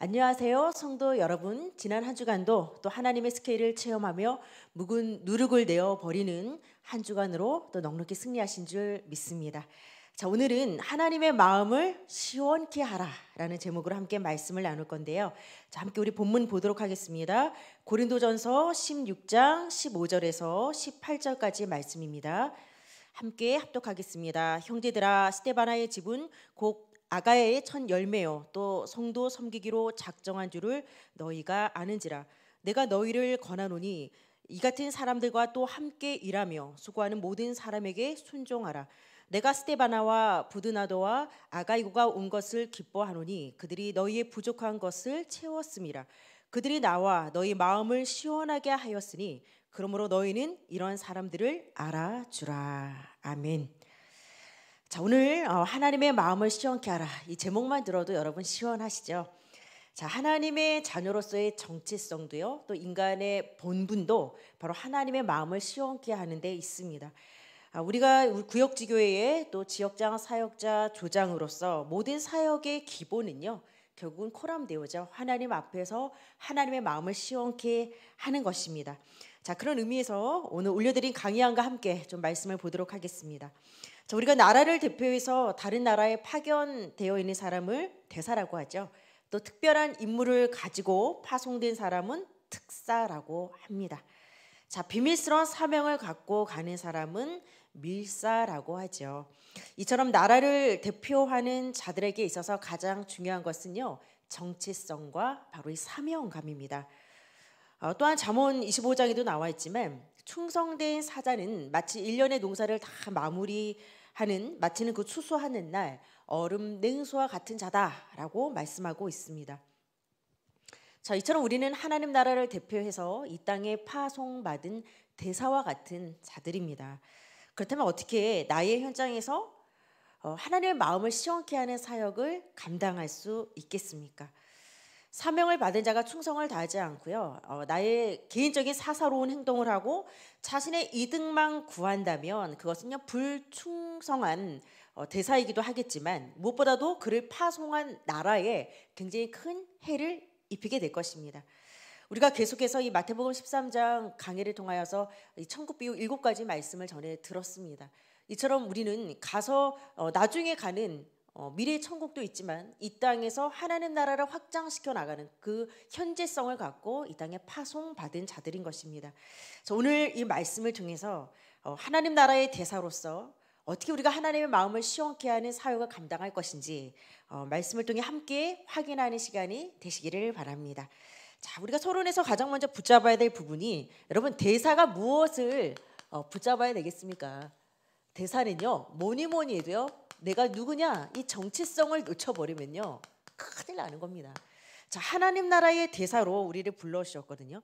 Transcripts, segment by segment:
안녕하세요, 성도 여러분. 지난 한 주간도 또 하나님의 스케일을 체험하며 묵은 누룩을 내어 버리는 한 주간으로 또 넉넉히 승리하신 줄 믿습니다. 자, 오늘은 하나님의 마음을 시원케 하라라는 제목으로 함께 말씀을 나눌 건데요. 자, 함께 우리 본문 보도록 하겠습니다. 고린도전서 16장 15절에서 18절까지 말씀입니다. 함께 합독하겠습니다. 형제들아 스테바나의 집은 곧 아가야의 첫 열매요 또 성도 섬기기로 작정한 줄을 너희가 아는지라 내가 너희를 권하노니 이 같은 사람들과 또 함께 일하며 수고하는 모든 사람에게 순종하라 내가 스테바나와 부드나도와 아가이고가 온 것을 기뻐하노니 그들이 너희의 부족한 것을 채웠음이라 그들이 나와 너희 마음을 시원하게 하였으니 그러므로 너희는 이런 사람들을 알아주라 아멘 자, 오늘 어, 하나님의 마음을 시원케 하라. 이 제목만 들어도 여러분 시원하시죠? 자, 하나님의 자녀로서의 정체성도요. 또 인간의 본분도 바로 하나님의 마음을 시원케 하는 데 있습니다. 아, 우리가 구역지교회의 또 지역장 사역자 조장으로서 모든 사역의 기본은요. 결국은 코람데오죠. 하나님 앞에서 하나님의 마음을 시원케 하는 것입니다. 자, 그런 의미에서 오늘 올려드린 강의안과 함께 좀 말씀을 보도록 하겠습니다. 자, 우리가 나라를 대표해서 다른 나라에 파견되어 있는 사람을 대사라고 하죠. 또 특별한 임무를 가지고 파송된 사람은 특사라고 합니다. 자, 비밀스러운 사명을 갖고 가는 사람은 밀사라고 하죠. 이처럼 나라를 대표하는 자들에게 있어서 가장 중요한 것은요. 정체성과 바로 이 사명감입니다. 어, 또한 잠언 25장에도 나와 있지만 충성된 사자는 마치 일년의 농사를 다 마무리 하는 마치는 그 추수하는 날 얼음 냉수와 같은 자다라고 말씀하고 있습니다. 자, 이처럼 우리는 하나님 나라를 대표해서 이 땅에 파송받은 대사와 같은 자들입니다. 그렇다면 어떻게 나의 현장에서 어, 하나님의 마음을 시원케 하는 사역을 감당할 수 있겠습니까? 사명을 받은 자가 충성을 다하지 않고요. 어, 나의 개인적인 사사로운 행동을 하고 자신의 이득만 구한다면 그것은요 불충성한 어, 대사이기도 하겠지만 무엇보다도 그를 파송한 나라에 굉장히 큰 해를 입히게 될 것입니다. 우리가 계속해서 이 마태복음 13장 강의를 통하여서 이 천국 비유 일곱 가지 말씀을 전해 들었습니다. 이처럼 우리는 가서 어, 나중에 가는 어, 미래의 천국도 있지만 이 땅에서 하나님 나라를 확장시켜 나가는 그 현재성을 갖고 이 땅에 파송받은 자들인 것입니다. 그래서 오늘 이 말씀을 통해서 어, 하나님 나라의 대사로서 어떻게 우리가 하나님의 마음을 시원케 하는 사역을 감당할 것인지 어, 말씀을 통해 함께 확인하는 시간이 되시기를 바랍니다. 자, 우리가 서론에서 가장 먼저 붙잡아야 될 부분이 여러분 대사가 무엇을 어, 붙잡아야 되겠습니까? 대사는요 뭐니 뭐니 해도요 내가 누구냐 이 정체성을 놓쳐버리면요 큰일 나는 겁니다. 자 하나님 나라의 대사로 우리를 불러주셨거든요.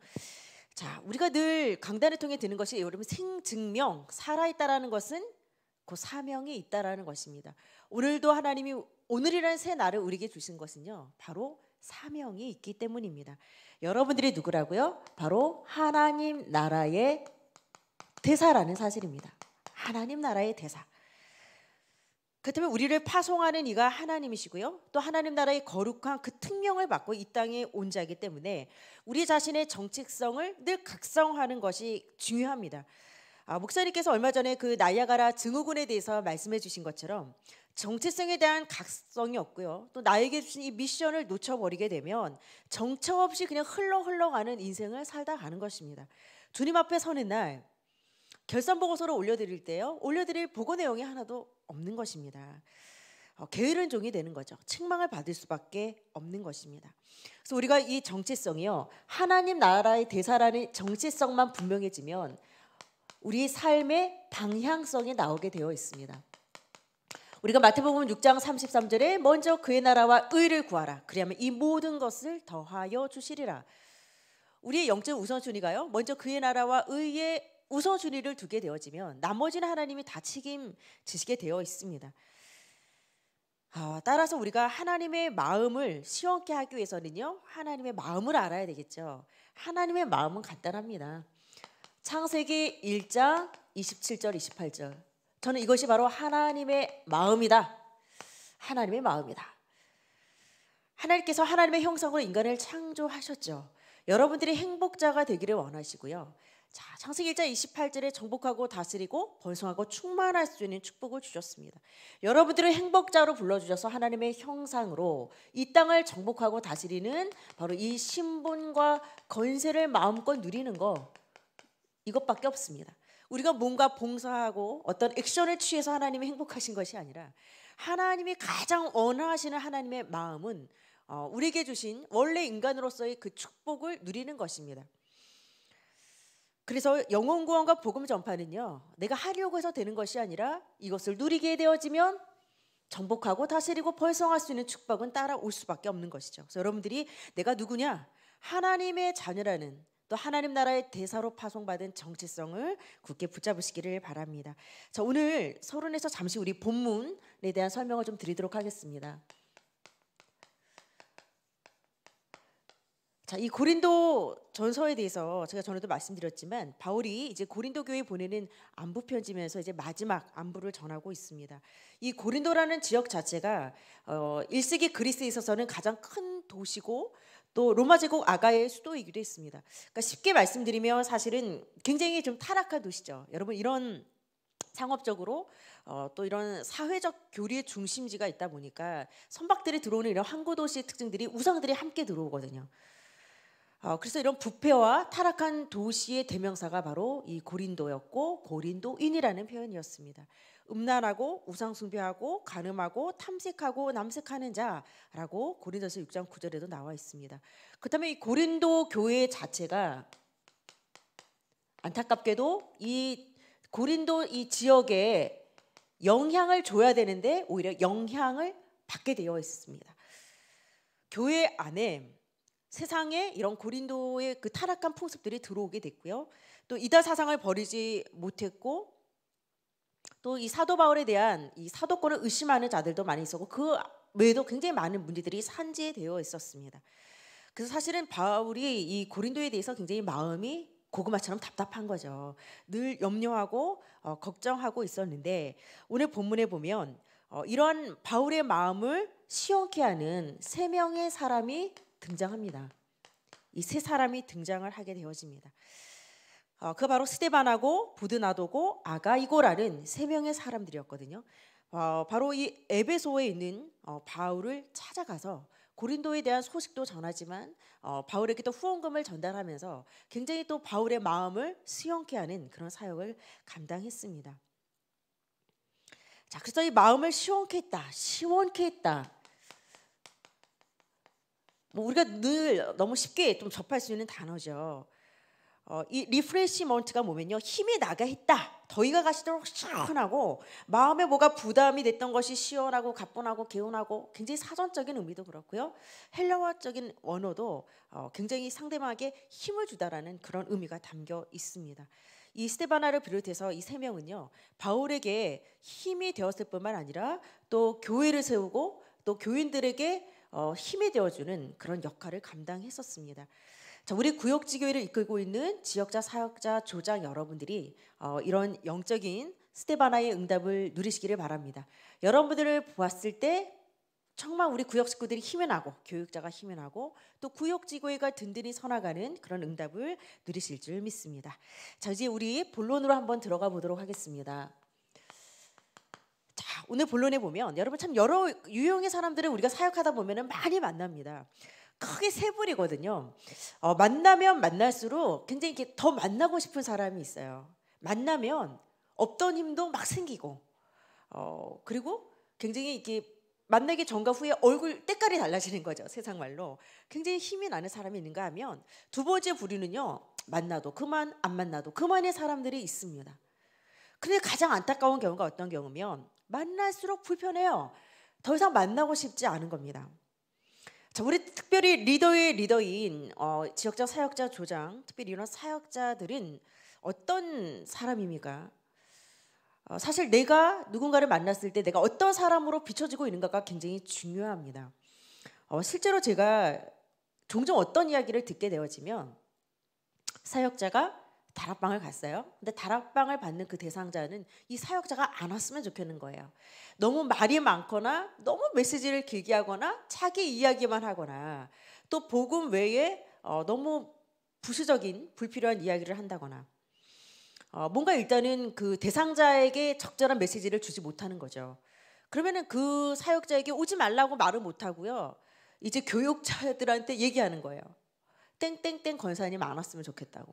자 우리가 늘 강단을 통해 드는 것이 여러분 생증명 살아있다라는 것은 그 사명이 있다라는 것입니다. 오늘도 하나님이 오늘이라는 새 날을 우리에게 주신 것은요 바로 사명이 있기 때문입니다. 여러분들이 누구라고요? 바로 하나님 나라의 대사라는 사실입니다. 하나님 나라의 대사. 그렇다면 우리를 파송하는 이가 하나님이시고요. 또 하나님 나라의 거룩한 그 특명을 받고 이 땅에 온 자이기 때문에 우리 자신의 정체성을 늘 각성하는 것이 중요합니다. 아, 목사님께서 얼마 전에 그 나이아가라 증후군에 대해서 말씀해 주신 것처럼 정체성에 대한 각성이 없고요. 또 나에게 주신 이 미션을 놓쳐버리게 되면 정처 없이 그냥 흘러 흘러가는 인생을 살다 가는 것입니다. 주님 앞에 서는 날 결산 보고서를 올려드릴 때요. 올려드릴 보고 내용이 하나도 없는 것입니다. 어, 게으른 종이 되는 거죠. 책망을 받을 수밖에 없는 것입니다. 그래서 우리가 이 정체성이요. 하나님 나라의 대사라는 정체성만 분명해지면 우리 삶의 방향성이 나오게 되어 있습니다. 우리가 마태복음 6장 33절에 먼저 그의 나라와 의를 구하라. 그리하면 이 모든 것을 더하여 주시리라. 우리의 영적 우선순위가요. 먼저 그의 나라와 의의 우선순위를 두게 되어지면 나머지는 하나님이 다 책임지시게 되어 있습니다. 아, 따라서 우리가 하나님의 마음을 시원케 하기 위해서는요, 하나님의 마음을 알아야 되겠죠. 하나님의 마음은 간단합니다. 창세기 1장 27절, 28절. 저는 이것이 바로 하나님의 마음이다. 하나님의 마음이다. 하나님께서 하나님의 형상으로 인간을 창조하셨죠. 여러분들이 행복자가 되기를 원하시고요. 자, 창세기 1장 28절에 정복하고 다스리고 번성하고 충만할 수 있는 축복을 주셨습니다. 여러분들을 행복자로 불러주셔서 하나님의 형상으로 이 땅을 정복하고 다스리는 바로 이 신분과 건세를 마음껏 누리는 거 이것밖에 없습니다. 우리가 뭔가 봉사하고 어떤 액션을 취해서 하나님이 행복하신 것이 아니라 하나님이 가장 원하시는 하나님의 마음은 어, 우리에게 주신 원래 인간으로서의 그 축복을 누리는 것입니다. 그래서 영혼 구원과 복음 전파는요. 내가 하려고 해서 되는 것이 아니라 이것을 누리게 되어지면 정복하고 다스리고 벌성할 수 있는 축복은 따라올 수밖에 없는 것이죠. 그래서 여러분들이 내가 누구냐? 하나님의 자녀라는 또 하나님 나라의 대사로 파송받은 정체성을 굳게 붙잡으시기를 바랍니다. 자, 오늘 서론에서 잠시 우리 본문에 대한 설명을 좀 드리도록 하겠습니다. 자, 이 고린도 전서에 대해서 제가 전에도 말씀드렸지만 바울이 이제 고린도 교회 보내는 안부 편지면서 이제 마지막 안부를 전하고 있습니다. 이 고린도라는 지역 자체가 어, 1세기 그리스에 있어서는 가장 큰 도시고 또 로마 제국 아가의 수도이기도 했습니다. 그러니까 쉽게 말씀드리면 사실은 굉장히 좀 타락한 도시죠. 여러분 이런 상업적으로 어, 또 이런 사회적 교류의 중심지가 있다 보니까 선박들이 들어오는 이런 항구 도시의 특징들이 우상들이 함께 들어오거든요. 어, 그래서 이런 부패와 타락한 도시의 대명사가 바로 이 고린도였고 고린도인이라는 표현이었습니다. 음란하고 우상숭배하고 가늠하고 탐색하고 남색하는 자라고 고린도서 6장 9절에도 나와 있습니다. 그렇다면 이 고린도 교회 자체가 안타깝게도 이 고린도 이 지역에 영향을 줘야 되는데 오히려 영향을 받게 되어 있습니다. 교회 안에 세상에 이런 고린도의 그 타락한 풍습들이 들어오게 됐고요. 또 이단 사상을 버리지 못했고 또 이 사도 바울에 대한 이 사도권을 의심하는 자들도 많이 있었고 그 외에도 굉장히 많은 문제들이 산재되어 있었습니다. 그래서 사실은 바울이 이 고린도에 대해서 굉장히 마음이 고구마처럼 답답한 거죠. 늘 염려하고 어, 걱정하고 있었는데 오늘 본문에 보면 어, 이런 바울의 마음을 시원케 하는 세 명의 사람이 등장합니다. 이 세 사람이 등장을 하게 되어집니다. 어, 그 바로 스테반하고 부드나도고 아가이고라는 세 명의 사람들이었거든요. 어, 바로 이 에베소에 있는 어, 바울을 찾아가서 고린도에 대한 소식도 전하지만 어, 바울에게 또 후원금을 전달하면서 굉장히 또 바울의 마음을 수용케 하는 그런 사역을 감당했습니다. 자, 그래서 이 마음을 시원케 했다, 시원케 했다 뭐 우리가 늘 너무 쉽게 좀 접할 수 있는 단어죠. 어, 이 리프레시먼트가 뭐면요 힘이 나가 했다 더위가 가시도록 시원하고 마음에 뭐가 부담이 됐던 것이 시원하고 가뿐하고 개운하고 굉장히 사전적인 의미도 그렇고요 헬라어적인 원어도 어, 굉장히 상대방에게 힘을 주다라는 그런 의미가 담겨 있습니다 이 스테바나를 비롯해서 이 세 명은요 바울에게 힘이 되었을 뿐만 아니라 또 교회를 세우고 또 교인들에게 어, 힘이 되어주는 그런 역할을 감당했었습니다. 자, 우리 구역지교회를 이끌고 있는 지역자 사역자 조장 여러분들이 어, 이런 영적인 스테바나의 응답을 누리시기를 바랍니다. 여러분들을 보았을 때 정말 우리 구역 식구들이 힘이 나고 교육자가 힘이 나고 또 구역 지구회가 든든히 서나가는 그런 응답을 누리실 줄 믿습니다. 자 이제 우리 본론으로 한번 들어가 보도록 하겠습니다. 오늘 본론에 보면 여러분 참 여러 유형의 사람들을 우리가 사역하다 보면은 많이 만납니다. 크게 세 분이거든요. 어, 만나면 만날수록 굉장히 이렇게 더 만나고 싶은 사람이 있어요. 만나면 없던 힘도 막 생기고, 어, 그리고 굉장히 이렇게 만나기 전과 후에 얼굴 때깔이 달라지는 거죠. 세상 말로. 굉장히 힘이 나는 사람이 있는가 하면 두 번째 부류는요. 만나도 그만 안 만나도 그만의 사람들이 있습니다. 근데 가장 안타까운 경우가 어떤 경우면 만날수록 불편해요. 더 이상 만나고 싶지 않은 겁니다. 자, 우리 특별히 리더의 리더인 어, 지역장 사역자 조장, 특별히 이런 사역자들은 어떤 사람입니까? 어, 사실 내가 누군가를 만났을 때 내가 어떤 사람으로 비춰지고 있는가가 굉장히 중요합니다. 어, 실제로 제가 종종 어떤 이야기를 듣게 되어지면 사역자가 다락방을 갔어요. 근데 다락방을 받는 그 대상자는 이 사역자가 안 왔으면 좋겠는 거예요. 너무 말이 많거나 너무 메시지를 길게 하거나 자기 이야기만 하거나 또 복음 외에 어, 너무 부수적인 불필요한 이야기를 한다거나 어, 뭔가 일단은 그 대상자에게 적절한 메시지를 주지 못하는 거죠. 그러면은 그 사역자에게 오지 말라고 말을 못 하고요. 이제 교육자들한테 얘기하는 거예요. 땡땡땡 권사님 안 왔으면 좋겠다고.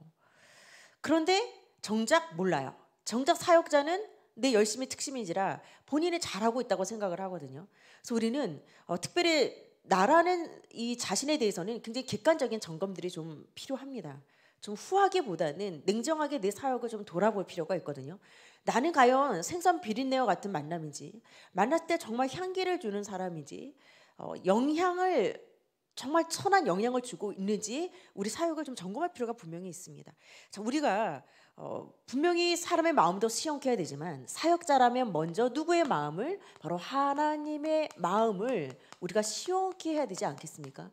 그런데 정작 몰라요. 정작 사역자는 내 열심히 특심인지라 본인이 잘하고 있다고 생각을 하거든요. 그래서 우리는 어, 특별히 나라는 이 자신에 대해서는 굉장히 객관적인 점검들이 좀 필요합니다. 좀 후하게보다는 냉정하게 내 사역을 좀 돌아볼 필요가 있거든요. 나는 과연 생선 비린내와 같은 만남인지, 만날 때 정말 향기를 주는 사람인지, 어, 영향을 정말 천한 영향을 주고 있는지 우리 사역을 좀 점검할 필요가 분명히 있습니다. 자, 우리가 어, 분명히 사람의 마음도 시험해야 되지만 사역자라면 먼저 누구의 마음을 바로 하나님의 마음을 우리가 시험케 해야 되지 않겠습니까?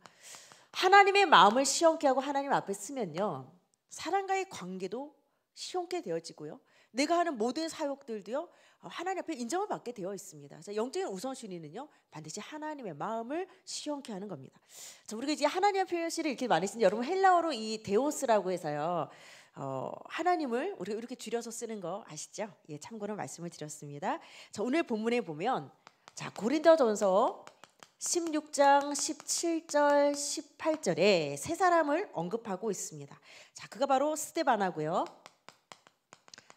하나님의 마음을 시험케 하고 하나님 앞에 쓰면요 사람과의 관계도 시험케 되어지고요 내가 하는 모든 사역들도요 어, 하나님 앞에 인정을 받게 되어 있습니다. 그래서 영적인 우선순위는요 반드시 하나님의 마음을 시원케 하는 겁니다. 자, 우리가 이제 하나님 의 표시를 이렇게 많이 쓰는 여러분 헬라어로 이 데오스라고 해서요 어, 하나님을 우리가 이렇게 줄여서 쓰는 거 아시죠? 예, 참고로 말씀을 드렸습니다. 자, 오늘 본문에 보면 자 고린도전서 16장 17절 18절에 세 사람을 언급하고 있습니다. 자, 그가 바로 스데반하고요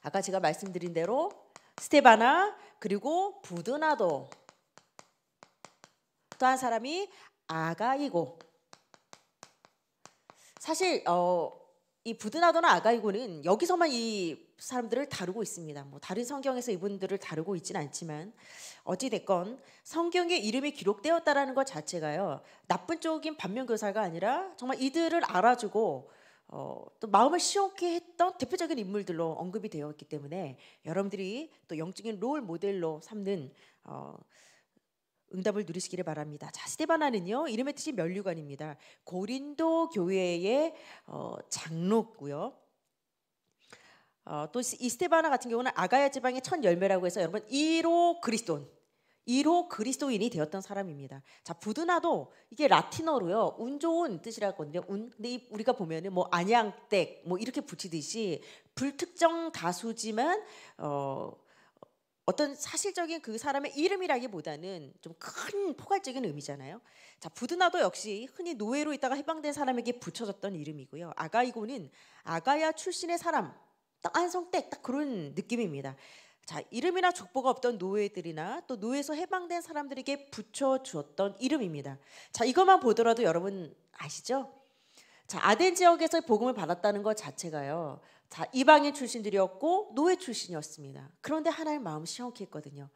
아까 제가 말씀드린 대로 스테바나 그리고 부드나도 또 한 사람이 아가이고 사실 어, 이 부드나도나 아가이고는 여기서만 이 사람들을 다루고 있습니다. 뭐 다른 성경에서 이분들을 다루고 있지는 않지만 어찌 됐건 성경에 이름이 기록되었다라는 것 자체가요 나쁜 쪽인 반면 교사가 아니라 정말 이들을 알아주고 어, 또 마음을 시원케 했던 대표적인 인물들로 언급이 되어 있기 때문에 여러분들이 또 영적인 롤 모델로 삼는 어, 응답을 누리시기를 바랍니다. 자, 스테바나는요 이름의 뜻이 면류관입니다. 고린도 교회의 어, 장로고요. 어, 또이 스테바나 같은 경우는 아가야 지방의 첫 열매라고 해서 여러분 1호 그리스돈 이로 그리스도인이 되었던 사람입니다. 자, 부드나도 이게 라틴어로요. 운 좋은 뜻이라거든요. 운 근데 이, 우리가 보면은 뭐 안양댁 뭐 이렇게 붙이듯이 불특정 다수지만 어 어떤 사실적인 그 사람의 이름이라기보다는 좀 큰 포괄적인 의미잖아요. 자, 부드나도 역시 흔히 노예로 있다가 해방된 사람에게 붙여졌던 이름이고요. 아가이고는 아가야 출신의 사람, 딱 안성댁 딱 그런 느낌입니다. 자 이름이나 족보가 없던 노예들이나 또 노예에서 해방된 사람들에게 붙여 주었던 이름입니다. 자 이것만 보더라도 여러분 아시죠? 자 아덴 지역에서 복음을 받았다는 것 자체가요. 자 이방인 출신들이었고 노예 출신이었습니다. 그런데 하나님 마음 을 시험케 했거든요.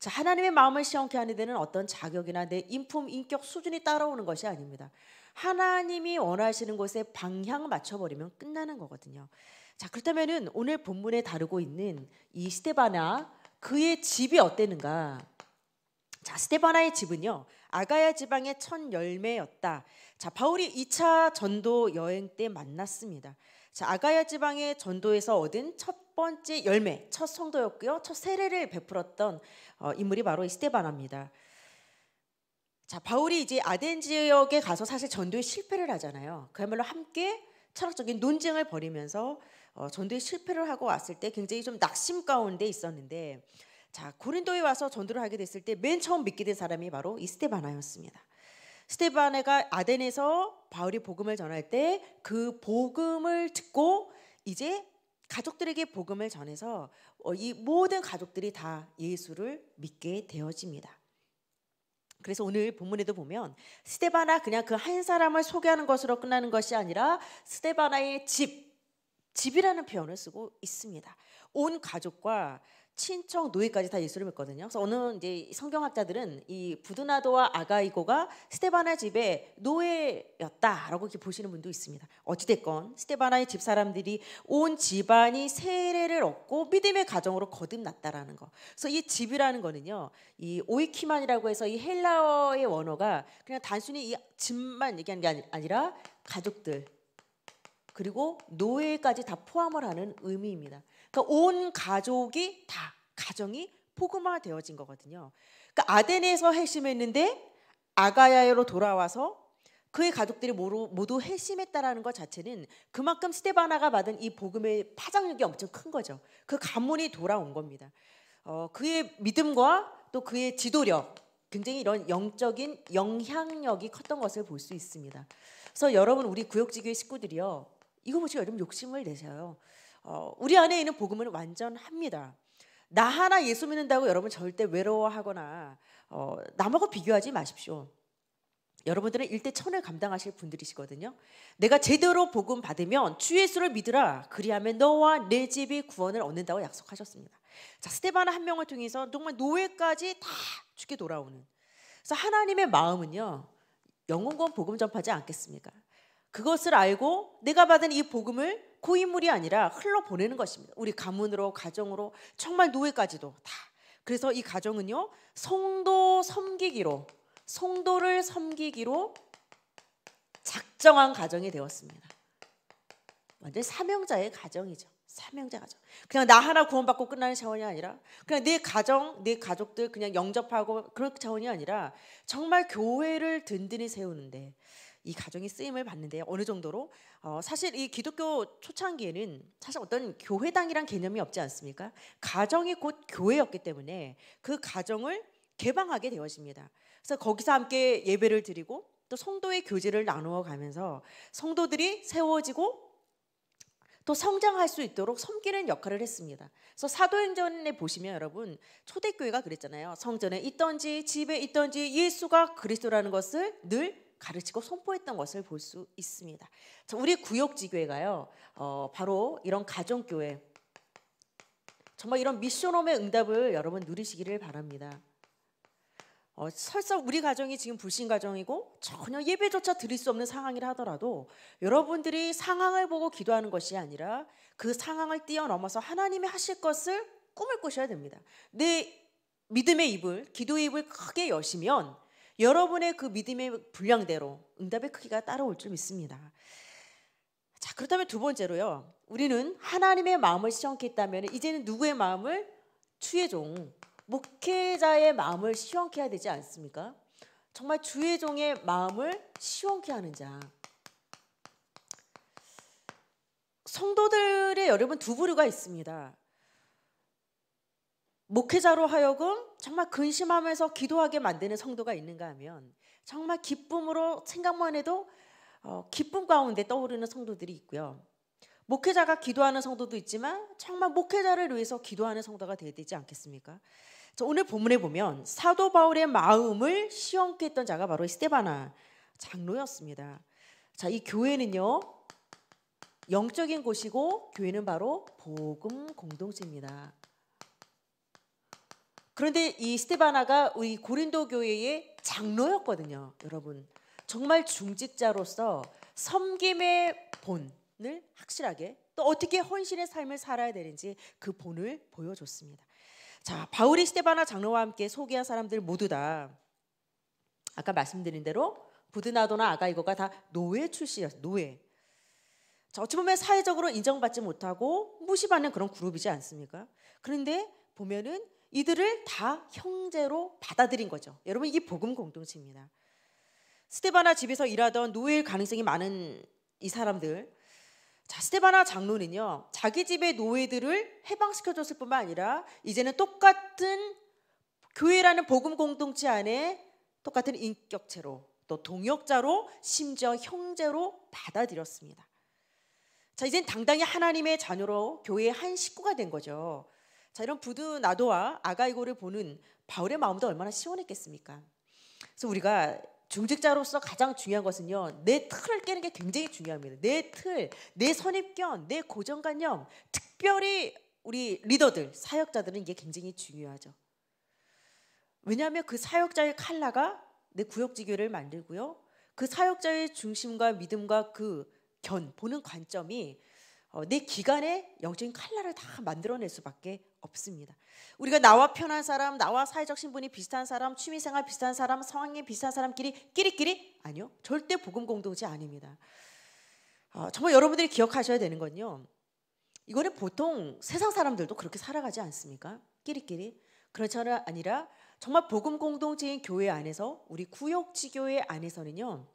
자, 하나님의 마음을 시험케 하는 데는 어떤 자격이나 내 인품, 인격 수준이 따라오는 것이 아닙니다. 하나님이 원하시는 곳에 방향 맞춰버리면 끝나는 거거든요. 자 그렇다면은 오늘 본문에 다루고 있는 이 스테바나 그의 집이 어땠는가? 자 스테바나의 집은요 아가야 지방의 첫 열매였다. 자 바울이 2차 전도 여행 때 만났습니다. 자 아가야 지방의 전도에서 얻은 첫 번째 열매, 첫 성도였고요, 첫 세례를 베풀었던 어, 인물이 바로 이 스테바나입니다. 자 바울이 이제 아덴 지역에 가서 사실 전도에 실패를 하잖아요. 그야말로 함께 철학적인 논쟁을 벌이면서 어, 전도에 실패를 하고 왔을 때 굉장히 좀 낙심 가운데 있었는데 자 고린도에 와서 전도를 하게 됐을 때 맨 처음 믿게 된 사람이 바로 이 스테바나였습니다. 스테바네가 아덴에서 바울이 복음을 전할 때 그 복음을 듣고 이제 가족들에게 복음을 전해서 어, 이 모든 가족들이 다 예수를 믿게 되어집니다. 그래서 오늘 본문에도 보면 스테바나 그냥 그 한 사람을 소개하는 것으로 끝나는 것이 아니라 스테바나의 집 집이라는 표현을 쓰고 있습니다. 온 가족과 친척 노예까지 다 예수를 믿거든요. 그래서 어느 이제 성경학자들은 이 부드나도와 아가이고가 스테바나 집의 노예였다라고 이렇게 보시는 분도 있습니다. 어찌됐건 스테바나의 집 사람들이 온 집안이 세례를 얻고 믿음의 가정으로 거듭났다라는 거. 그래서 이 집이라는 거는요, 이 오이키만이라고 해서 이 헬라어의 원어가 그냥 단순히 이 집만 얘기하는 게 아니, 아니라 가족들, 그리고 노예까지 다 포함을 하는 의미입니다. 그러니까 온 가족이 다 가정이 포그마되어진 거거든요. 그러니까 아덴에서 핵심했는데 아가야로 돌아와서 그의 가족들이 모두 핵심했다라는것 자체는 그만큼 스테바나가 받은 이 복음의 파장력이 엄청 큰 거죠. 그 가문이 돌아온 겁니다. 어, 그의 믿음과 또 그의 지도력, 굉장히 이런 영적인 영향력이 컸던 것을 볼 수 있습니다. 그래서 여러분 우리 구역지교의 식구들이요. 이거 보시고 여러분 욕심을 내세요. 어, 우리 안에 있는 복음은 완전합니다. 나 하나 예수 믿는다고 여러분 절대 외로워하거나 어, 남하고 비교하지 마십시오. 여러분들은 일대 천을 감당하실 분들이시거든요. 내가 제대로 복음 받으면 주 예수를 믿으라. 그리하면 너와 내 집이 구원을 얻는다고 약속하셨습니다. 자, 스테반 한 명을 통해서 정말 노예까지 다 죽게 돌아오는. 그래서 하나님의 마음은요. 영웅권 복음 전파지 않겠습니까? 그것을 알고 내가 받은 이 복음을 고인물이 아니라 흘러보내는 것입니다. 우리 가문으로 가정으로 정말 노예까지도 다. 그래서 이 가정은요. 성도 섬기기로 성도를 섬기기로 작정한 가정이 되었습니다. 완전 사명자의 가정이죠. 사명자 가정. 그냥 나 하나 구원받고 끝나는 차원이 아니라 그냥 내 가정, 내 가족들 그냥 영접하고 그런 차원이 아니라 정말 교회를 든든히 세우는데 이 가정이 쓰임을 받는데 요 어느 정도로 어, 사실 이 기독교 초창기에는 사실 어떤 교회당이란 개념이 없지 않습니까? 가정이 곧 교회였기 때문에 그 가정을 개방하게 되어집니다. 그래서 거기서 함께 예배를 드리고 또 성도의 교제를 나누어 가면서 성도들이 세워지고 또 성장할 수 있도록 섬기는 역할을 했습니다. 그래서 사도행전에 보시면 여러분 초대교회가 그랬잖아요. 성전에 있던지 집에 있던지 예수가 그리스도라는 것을 늘 가르치고 선포했던 것을 볼 수 있습니다. 우리 구역지교회가요, 어, 바로 이런 가정교회, 정말 이런 미션홈의 응답을 여러분 누리시기를 바랍니다. 어, 설사 우리 가정이 지금 불신 가정이고 전혀 예배조차 드릴 수 없는 상황이라 하더라도 여러분들이 상황을 보고 기도하는 것이 아니라 그 상황을 뛰어넘어서 하나님이 하실 것을 꿈을 꾸셔야 됩니다. 내 믿음의 입을 기도의 입을 크게 여시면 여러분의 그 믿음의 분량대로 응답의 크기가 따라올 줄 믿습니다. 자, 그렇다면 두 번째로요. 우리는 하나님의 마음을 시험했다면 이제는 누구의 마음을 주의 종, 목회자의 마음을 시원케 해야 되지 않습니까? 정말 주의 종의 마음을 시원케 하는 자. 성도들의 여러분 두 부류가 있습니다. 목회자로 하여금 정말 근심하면서 기도하게 만드는 성도가 있는가 하면 정말 기쁨으로 생각만 해도 어, 기쁨 가운데 떠오르는 성도들이 있고요. 목회자가 기도하는 성도도 있지만 정말 목회자를 위해서 기도하는 성도가 되어야 되지 않겠습니까? 오늘 본문에 보면 사도 바울의 마음을 시험케 했던 자가 바로 스테바나 장로였습니다. 자, 이 교회는요. 영적인 곳이고 교회는 바로 복음 공동체입니다. 그런데 이 스테바나가 우리 고린도 교회의 장로였거든요, 여러분. 정말 중직자로서 섬김의 본을 확실하게 또 어떻게 헌신의 삶을 살아야 되는지 그 본을 보여줬습니다. 자, 바울이 스테바나 장로와 함께 소개한 사람들 모두 다 아까 말씀드린 대로 부드나도나 아가이거가 다 노예 출신이었 노예. 자, 어찌 보면 사회적으로 인정받지 못하고 무시받는 그런 그룹이지 않습니까? 그런데 보면은 이들을 다 형제로 받아들인 거죠. 여러분 이게 복음 공동체입니다. 스테바나 집에서 일하던 노예일 가능성이 많은 이 사람들. 자, 스테바나 장로는요. 자기 집의 노예들을 해방시켜 줬을 뿐만 아니라 이제는 똑같은 교회라는 복음 공동체 안에 똑같은 인격체로 또 동역자로 심지어 형제로 받아들였습니다. 자, 이젠 당당히 하나님의 자녀로 교회의 한 식구가 된 거죠. 자 이런 부드나도와 아가이고를 보는 바울의 마음도 얼마나 시원했겠습니까? 그래서 우리가 중직자로서 가장 중요한 것은요 내 틀을 깨는 게 굉장히 중요합니다. 내 틀, 내 선입견, 내 고정관념, 특별히 우리 리더들, 사역자들은 이게 굉장히 중요하죠. 왜냐하면 그 사역자의 칼라가 내 구역지교를 만들고요. 그 사역자의 중심과 믿음과 그 견, 보는 관점이 어, 내 기간의 영적인 칼라를 다 만들어낼 수밖에 없습니다. 우리가 나와 편한 사람, 나와 사회적 신분이 비슷한 사람, 취미생활 비슷한 사람, 성향이 비슷한 사람끼리 끼리끼리 아니요. 절대 복음 공동체 아닙니다. 어, 정말 여러분들이 기억하셔야 되는 건요. 이거는 보통 세상 사람들도 그렇게 살아가지 않습니까? 끼리끼리. 그렇잖아 아니라 정말 복음 공동체인 교회 안에서 우리 구역지 교회 안에서는요.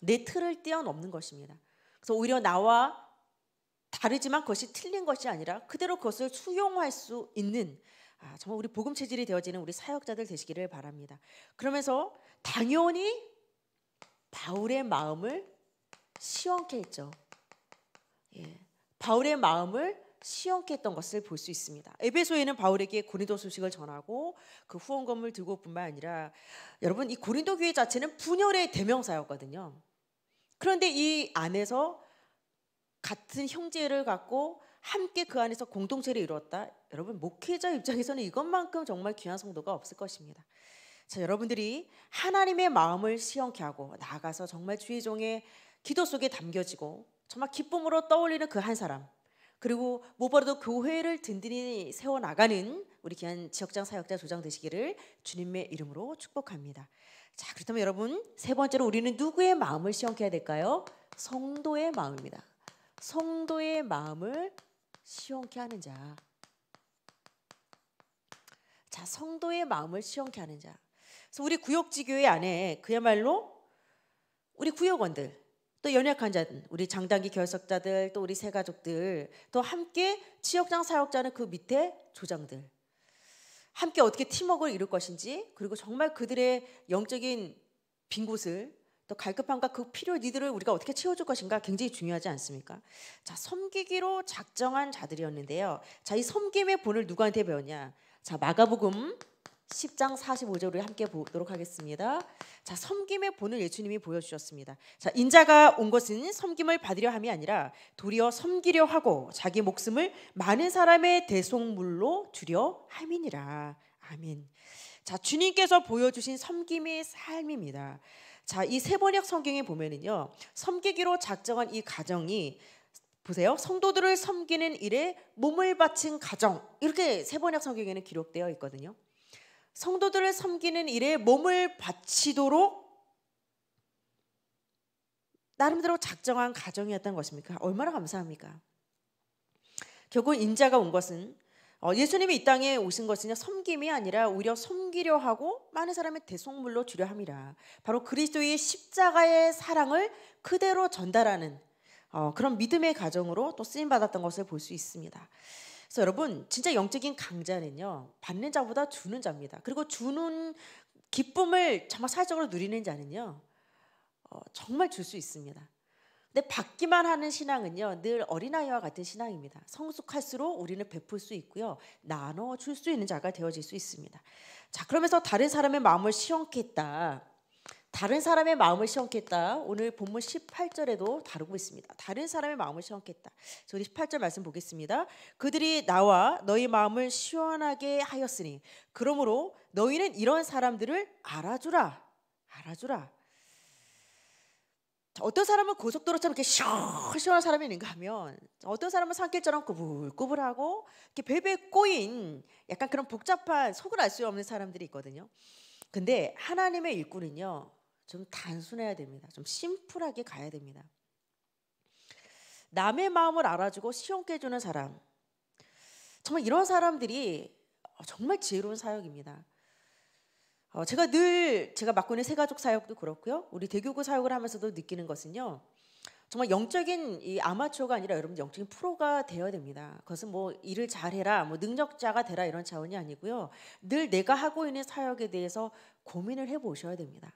내 틀을 뛰어넘는 것입니다. 그래서 오히려 나와 다르지만 그것이 틀린 것이 아니라 그대로 그것을 수용할 수 있는 아, 정말 우리 복음 체질이 되어지는 우리 사역자들 되시기를 바랍니다. 그러면서 당연히 바울의 마음을 시원케 했죠. 예. 바울의 마음을 시원케 했던 것을 볼 수 있습니다. 에베소에는 바울에게 고린도 소식을 전하고 그 후원금을 들고 뿐만 아니라 여러분 이 고린도 교회 자체는 분열의 대명사였거든요. 그런데 이 안에서 같은 형제를 갖고 함께 그 안에서 공동체를 이루었다. 여러분 목회자 입장에서는 이것만큼 정말 귀한 성도가 없을 것입니다. 자, 여러분들이 하나님의 마음을 시험케 하고 나아가서 정말 주의 종의 기도 속에 담겨지고 정말 기쁨으로 떠올리는 그 한 사람 그리고 무엇보다도 교회를 든든히 세워 나가는 우리 귀한 지역장 사역자 조장 되시기를 주님의 이름으로 축복합니다. 자 그렇다면 여러분 세 번째로 우리는 누구의 마음을 시험해야 케 될까요? 성도의 마음입니다. 성도의 마음을 시원케 하는 자. 자, 성도의 마음을 시원케 하는 자. 그래서 우리 구역지 교회 안에 그야말로 우리 구역원들 또 연약한 자들, 우리 장단기 결석자들, 또 우리 새가족들, 또 함께 지역장 사역자는 그 밑에 조장들, 함께 어떻게 팀워크를 이룰 것인지, 그리고 정말 그들의 영적인 빈 곳을 또 갈급함과 그 필요 니들을 우리가 어떻게 채워줄 것인가 굉장히 중요하지 않습니까? 자, 섬기기로 작정한 자들이었는데요. 자, 이 섬김의 본을 누구한테 배웠냐? 자, 마가복음 10장 45절을 함께 보도록 하겠습니다. 자, 섬김의 본을 예수님이 보여주셨습니다. 자, 인자가 온 것은 섬김을 받으려 함이 아니라 도리어 섬기려 하고 자기 목숨을 많은 사람의 대속물로 주려 함이니라. 아멘. 자, 주님께서 보여주신 섬김의 삶입니다. 자, 이 세 번역 성경에 보면은요. 섬기기로 작정한 이 가정이 보세요. 성도들을 섬기는 일에 몸을 바친 가정. 이렇게 세 번역 성경에는 기록되어 있거든요. 성도들을 섬기는 일에 몸을 바치도록 나름대로 작정한 가정이었던 것입니까? 얼마나 감사합니까? 결국 인자가 온 것은 어, 예수님이 이 땅에 오신 것은요 섬김이 아니라 오히려 섬기려 하고 많은 사람의 대속물로 주려 함이라 바로 그리스도의 십자가의 사랑을 그대로 전달하는 어, 그런 믿음의 가정으로 또 쓰임 받았던 것을 볼 수 있습니다. 그래서 여러분 진짜 영적인 강자는요 받는 자보다 주는 자입니다. 그리고 주는 기쁨을 정말 사적으로 누리는 자는요 어, 정말 줄 수 있습니다. 근데 받기만 하는 신앙은요 늘 어린아이와 같은 신앙입니다. 성숙할수록 우리는 베풀 수 있고요 나눠 줄 수 있는 자가 되어질 수 있습니다. 자 그러면서 다른 사람의 마음을 시험했다. 다른 사람의 마음을 시험했다. 오늘 본문 18절에도 다루고 있습니다. 다른 사람의 마음을 시험했다. 우리 18절 말씀 보겠습니다. 그들이 나와 너희 마음을 시원하게 하였으니 그러므로 너희는 이런 사람들을 알아주라. 알아주라. 어떤 사람은 고속도로처럼 이렇게 시원시원한 사람이 있는가 하면 어떤 사람은 산길처럼 꾸불꾸불하고 이렇게 베베 꼬인 약간 그런 복잡한 속을 알 수 없는 사람들이 있거든요. 근데 하나님의 일꾼은요 좀 단순해야 됩니다. 좀 심플하게 가야 됩니다. 남의 마음을 알아주고 시험 깨주는 사람. 정말 이런 사람들이 정말 지혜로운 사역입니다. 어, 제가 늘 제가 맡고 있는 새가족 사역도 그렇고요. 우리 대교구 사역을 하면서도 느끼는 것은요. 정말 영적인 이 아마추어가 아니라 여러분 영적인 프로가 되어야 됩니다. 그것은 뭐 일을 잘해라, 뭐 능력자가 되라 이런 차원이 아니고요. 늘 내가 하고 있는 사역에 대해서 고민을 해보셔야 됩니다.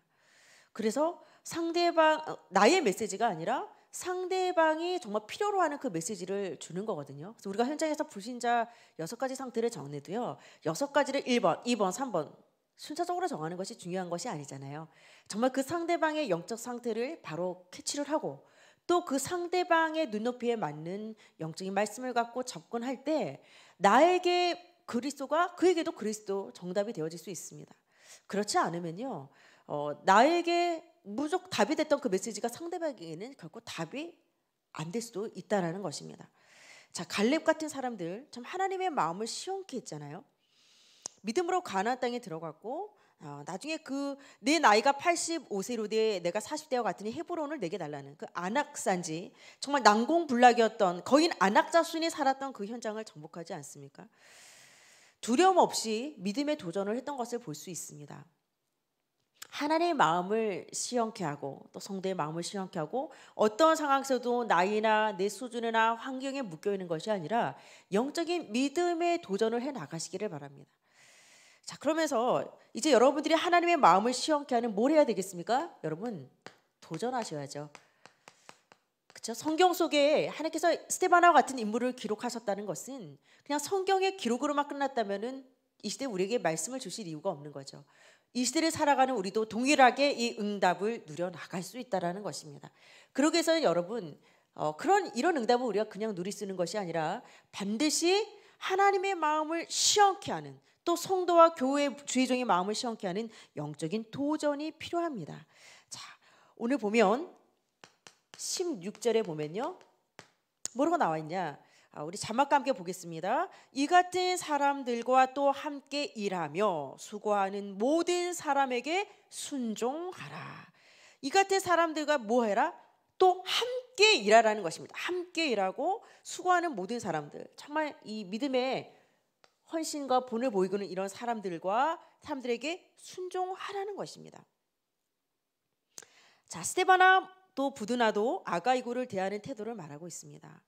그래서 상대방 어, 나의 메시지가 아니라 상대방이 정말 필요로 하는 그 메시지를 주는 거거든요. 그래서 우리가 현장에서 불신자 여섯 가지 상태를 정해도요. 여섯 가지를 1번, 2번, 3번 순차적으로 정하는 것이 중요한 것이 아니잖아요. 정말 그 상대방의 영적 상태를 바로 캐치를 하고 또 그 상대방의 눈높이에 맞는 영적인 말씀을 갖고 접근할 때 나에게 그리스도가 그에게도 그리스도 정답이 되어질 수 있습니다. 그렇지 않으면요, 어, 나에게 무조건 답이 됐던 그 메시지가 상대방에게는 결코 답이 안 될 수도 있다라는 것입니다. 자, 갈렙 같은 사람들 참 하나님의 마음을 시원케 했잖아요. 믿음으로 가나안 땅에 들어갔고 어, 나중에 그 내 나이가 85세로 돼 내가 40대와 같으니 헤브론을 내게 달라는 그 안악산지 정말 난공불락이었던 거인 안악자순이 살았던 그 현장을 정복하지 않습니까? 두려움 없이 믿음의 도전을 했던 것을 볼 수 있습니다. 하나님의 마음을 시험케 하고 또 성도의 마음을 시험케 하고 어떤 상황에서도 나이나 내 수준이나 환경에 묶여 있는 것이 아니라 영적인 믿음의 도전을 해 나가시기를 바랍니다. 자, 그러면서 이제 여러분들이 하나님의 마음을 시험케 하는 뭘 해야 되겠습니까? 여러분 도전하셔야죠. 그렇죠? 성경 속에 하나님께서 스테바나와 같은 인물을 기록하셨다는 것은 그냥 성경의 기록으로만 끝났다면은 이 시대 우리에게 말씀을 주실 이유가 없는 거죠. 이 시대를 살아가는 우리도 동일하게 이 응답을 누려 나갈 수 있다라는 것입니다. 그러기 위해서는 여러분 어, 그런 이런 응답을 우리가 그냥 누리 쓰는 것이 아니라 반드시 하나님의 마음을 시원케 하는 또 성도와 교회 주의종의 마음을 시원케 하는 영적인 도전이 필요합니다. 자, 오늘 보면 16절에 보면요. 뭐라고 나와 있냐? 아, 우리 자막과 함께 보겠습니다. 이 같은 사람들과 또 함께 일하며 수고하는 모든 사람에게 순종하라. 이 같은 사람들과 뭐 해라? 또 함께 일하라는 것입니다. 함께 일하고 수고하는 모든 사람들. 정말 이 믿음의 헌신과 본을 보이고 는 이런 사람들과 사람들에게 순종하라는 것입니다. 자, 스테바나 또 부드나도 아가이고를 대하는 태도를 말하고 있습니다.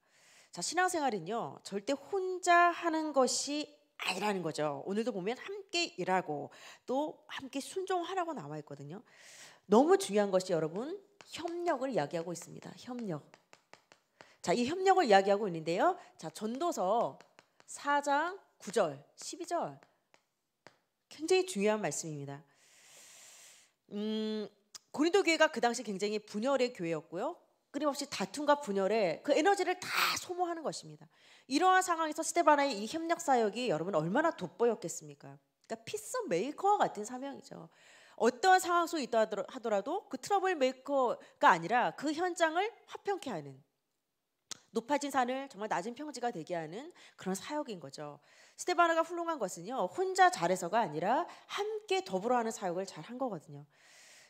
자, 신앙생활은요. 절대 혼자 하는 것이 아니라는 거죠. 오늘도 보면 함께 일하고 또 함께 순종하라고 나와 있거든요. 너무 중요한 것이 여러분 협력을 이야기하고 있습니다. 협력. 자, 이 협력을 이야기하고 있는데요. 자, 전도서 4장 9절, 12절. 굉장히 중요한 말씀입니다. 음, 고린도 교회가 그 당시 굉장히 분열의 교회였고요. 끊임없이 다툼과 분열에 그 에너지를 다 소모하는 것입니다. 이러한 상황에서 스테바나의 이 협력 사역이 여러분 얼마나 돋보였겠습니까? 그러니까 피스 메이커와 같은 사명이죠. 어떠한 상황 속에 있다 하더라도 그 트러블 메이커가 아니라 그 현장을 화평케 하는 높아진 산을 정말 낮은 평지가 되게 하는 그런 사역인 거죠. 스테바나가 훌륭한 것은요. 혼자 잘해서가 아니라 함께 더불어 하는 사역을 잘 한 거거든요.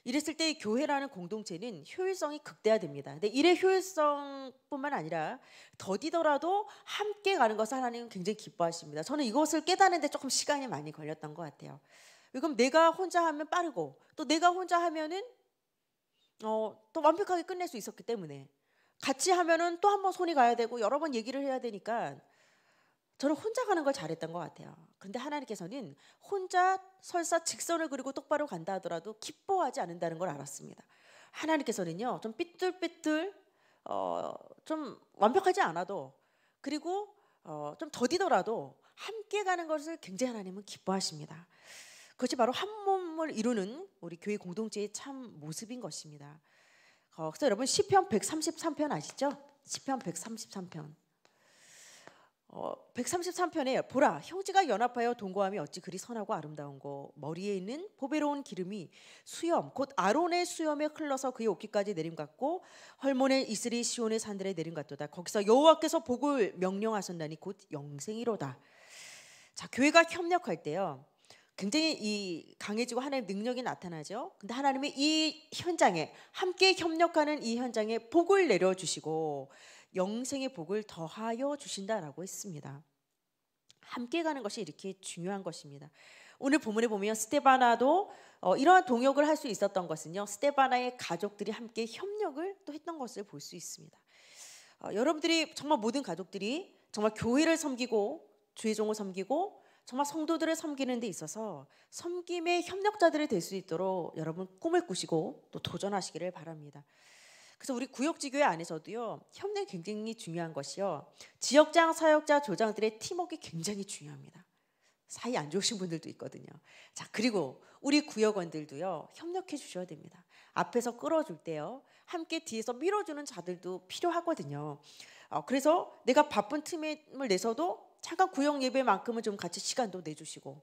이랬을 때 교회라는 공동체는 효율성이 극대화됩니다. 근데 일의 효율성뿐만 아니라 더디더라도 함께 가는 것을 하나님은 굉장히 기뻐하십니다. 저는 이것을 깨닫는데 조금 시간이 많이 걸렸던 것 같아요. 그럼 내가 혼자 하면 빠르고 또 내가 혼자 하면은 어, 또 완벽하게 끝낼 수 있었기 때문에 같이 하면은 또한번 손이 가야 되고 여러 번 얘기를 해야 되니까 저는 혼자 가는 걸 잘했던 것 같아요. 그런데 하나님께서는 혼자 설사 직선을 그리고 똑바로 간다 하더라도 기뻐하지 않는다는 걸 알았습니다. 하나님께서는요, 좀 삐뚤삐뚤, 어, 좀 완벽하지 않아도 그리고 어, 좀 더디더라도 함께 가는 것을 굉장히 하나님은 기뻐하십니다. 그것이 바로 한 몸을 이루는 우리 교회 공동체의 참 모습인 것입니다. 어, 그래서 여러분 시편 133편 아시죠? 시편 133편. 어, 133편에 보라 형제가 연합하여 동거함이 어찌 그리 선하고 아름다운고 머리에 있는 보배로운 기름이 수염 곧 아론의 수염에 흘러서 그의 옷깃까지 내림 같고 헐몬의 이슬이 시온의 산들에 내림 같도다 거기서 여호와께서 복을 명령하셨나니 곧 영생이로다 자 교회가 협력할 때요 굉장히 이 강해지고 하나님 능력이 나타나죠 근데 하나님이 이 현장에 함께 협력하는 이 현장에 복을 내려주시고 영생의 복을 더하여 주신다라고 했습니다. 함께 가는 것이 이렇게 중요한 것입니다. 오늘 본문에 보면 스테바나도 어, 이러한 동역을 할 수 있었던 것은요. 스테바나의 가족들이 함께 협력을 또 했던 것을 볼 수 있습니다. 어, 여러분들이 정말 모든 가족들이 정말 교회를 섬기고 주의 종을 섬기고 정말 성도들을 섬기는 데 있어서 섬김의 협력자들이 될 수 있도록 여러분 꿈을 꾸시고 또 도전하시기를 바랍니다. 그래서 우리 구역지교회 안에서도요 협력 이 굉장히 중요한 것이요 지역장 사역자 조장들의 팀워크 굉장히 중요합니다. 사이 안 좋으신 분들도 있거든요. 자 그리고 우리 구역원들도요 협력해 주셔야 됩니다. 앞에서 끌어줄 때요 함께 뒤에서 밀어주는 자들도 필요하거든요. 어, 그래서 내가 바쁜 틈을 내서도 잠깐 구역 예배만큼은 좀 같이 시간도 내주시고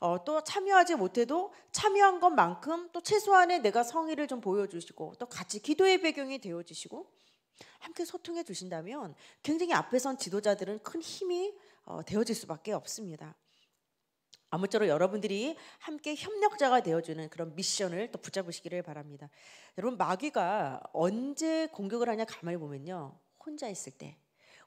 어, 또 참여하지 못해도 참여한 것만큼 또 최소한의 내가 성의를 좀 보여주시고 또 같이 기도의 배경이 되어주시고 함께 소통해 주신다면 굉장히 앞에선 지도자들은 큰 힘이 어, 되어질 수밖에 없습니다. 아무쪼록 여러분들이 함께 협력자가 되어주는 그런 미션을 또 붙잡으시기를 바랍니다. 여러분 마귀가 언제 공격을 하냐 가만히 보면요 혼자 있을 때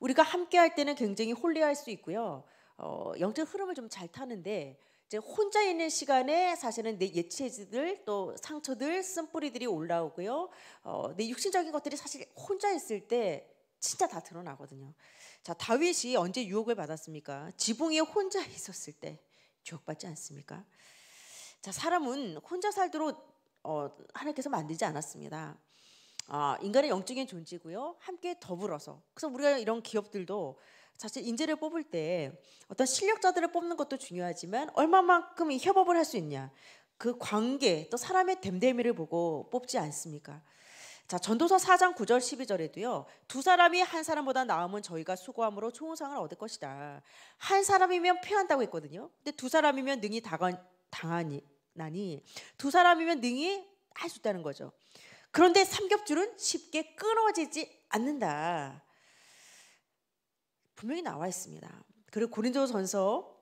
우리가 함께 할 때는 굉장히 홀리할 수 있고요. 어, 영적 흐름을 좀 잘 타는데 이제 혼자 있는 시간에 사실은 내 예체들 또 상처들 쓴뿌리들이 올라오고요. 어, 내 육신적인 것들이 사실 혼자 있을 때 진짜 다 드러나거든요. 자 다윗이 언제 유혹을 받았습니까? 지붕에 혼자 있었을 때 주옥받지 않습니까? 자 사람은 혼자 살도록 어, 하나님께서 만들지 않았습니다. 아, 인간의 영적인 존재고요. 함께 더불어서. 그래서 우리가 이런 기업들도 사실 인재를 뽑을 때 어떤 실력자들을 뽑는 것도 중요하지만 얼마만큼 협업을 할 수 있냐. 그 관계 또 사람의 됨됨이를 보고 뽑지 않습니까? 자, 전도서 4장 9절 12절에도요. 두 사람이 한 사람보다 나음은 저희가 수고함으로 좋은 상을 얻을 것이다. 한 사람이면 패한다고 했거든요. 근데 두 사람이면 능히 당하니 나니 두 사람이면 능히 할수 있다는 거죠. 그런데 삼겹줄은 쉽게 끊어지지 않는다. 분명히 나와 있습니다. 그리고 고린도전서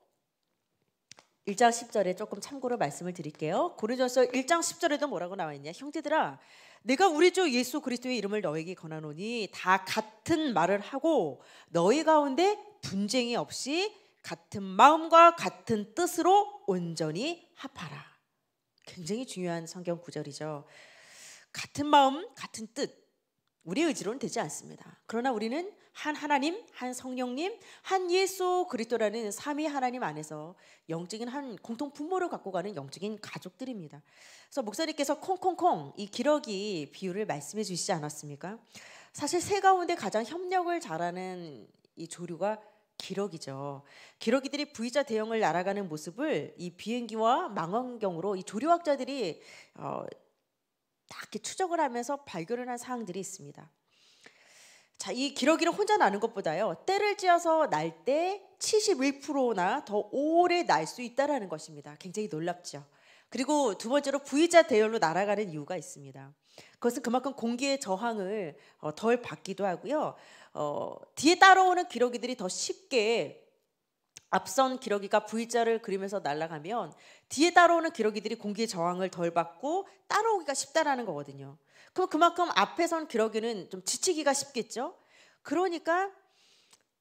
1장 10절에 조금 참고로 말씀을 드릴게요. 고린도전서 1장 10절에도 뭐라고 나와 있냐? 형제들아 내가 우리 주 예수 그리스도의 이름을 너에게 권하노니 다 같은 말을 하고 너희 가운데 분쟁이 없이 같은 마음과 같은 뜻으로 온전히 합하라. 굉장히 중요한 성경 구절이죠. 같은 마음, 같은 뜻, 우리 의지로는 되지 않습니다. 그러나 우리는 한 하나님, 한 성령님, 한 예수 그리스도라는 삼위 하나님 안에서 영적인 한 공통 부모를 갖고 가는 영적인 가족들입니다. 그래서 목사님께서 콩콩콩 이 기러기 비유를 말씀해 주시지 않았습니까? 사실 세 가운데 가장 협력을 잘하는 이 조류가 기러기죠. 기러기들이 V자 대형을 날아가는 모습을 이 비행기와 망원경으로 이 조류학자들이 어, 딱히 추적을 하면서 발견을 한 사항들이 있습니다. 자, 이 기러기를 혼자 나는 것보다요. 때를 지어서 날 때 71%나 더 오래 날 수 있다라는 것입니다. 굉장히 놀랍죠. 그리고 두 번째로 V자 대열로 날아가는 이유가 있습니다. 그것은 그만큼 공기의 저항을 어, 덜 받기도 하고요. 어, 뒤에 따라오는 기러기들이 더 쉽게 앞선 기러기가 V자를 그리면서 날아가면 뒤에 따라오는 기러기들이 공기의 저항을 덜 받고 따라오기가 쉽다라는 거거든요. 그럼 그만큼 앞에선 기러기는 좀 지치기가 쉽겠죠. 그러니까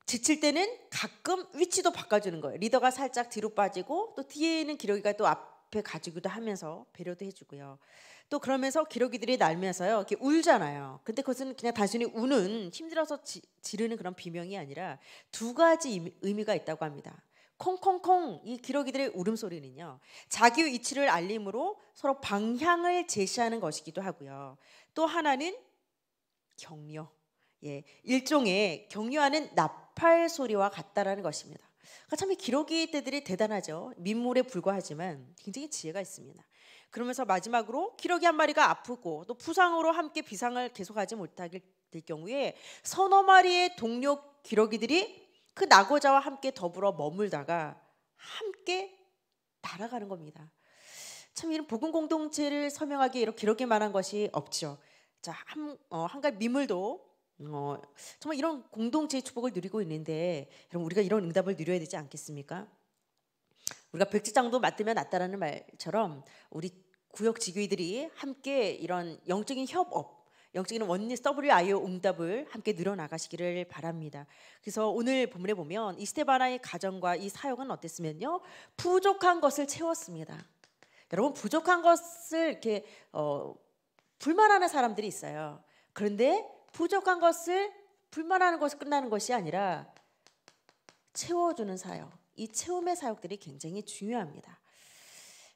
지칠 때는 가끔 위치도 바꿔주는 거예요. 리더가 살짝 뒤로 빠지고 또 뒤에 있는 기러기가 또 앞에 가지기도 하면서 배려도 해주고요. 또 그러면서 기러기들이 날면서요 이렇게 울잖아요. 근데 그것은 그냥 단순히 우는 힘들어서 지, 지르는 그런 비명이 아니라 두 가지 의미가 있다고 합니다. 콩콩콩 이 기러기들의 울음소리는요. 자기 위치를 알림으로 서로 방향을 제시하는 것이기도 하고요. 또 하나는 격려. 예, 일종의 격려하는 나팔 소리와 같다라는 것입니다. 그러니까 참이 기러기 떼들이 대단하죠. 민물에 불과하지만 굉장히 지혜가 있습니다. 그러면서 마지막으로 기러기 한 마리가 아프고 또 부상으로 함께 비상을 계속하지 못하게 될 경우에 서너 마리의 동료 기러기들이 그 낙오자와 함께 더불어 머물다가 함께 날아가는 겁니다. 참 이런 복음 공동체를 서명하기에 이렇게 이렇게 말한 것이 없죠. 자, 어, 한, 어, 한가 미물도 어, 정말 이런 공동체의 축복을 누리고 있는데 여러분 우리가 이런 응답을 누려야 되지 않겠습니까? 우리가 백지장도 맞들면 낫다라는 말처럼 우리 구역 지교들이 이 함께 이런 영적인 협업, 영적인 원리 WIO 응답을 함께 늘어나가시기를 바랍니다. 그래서 오늘 본문에 보면 이스테바나의 가정과 이 사역은 어땠으면요? 부족한 것을 채웠습니다. 여러분 부족한 것을 이렇게 어, 불만하는 사람들이 있어요. 그런데 부족한 것을 불만하는 것을 끝나는 것이 아니라 채워주는 사역. 이채움의 사역들이 굉장히 중요합니다.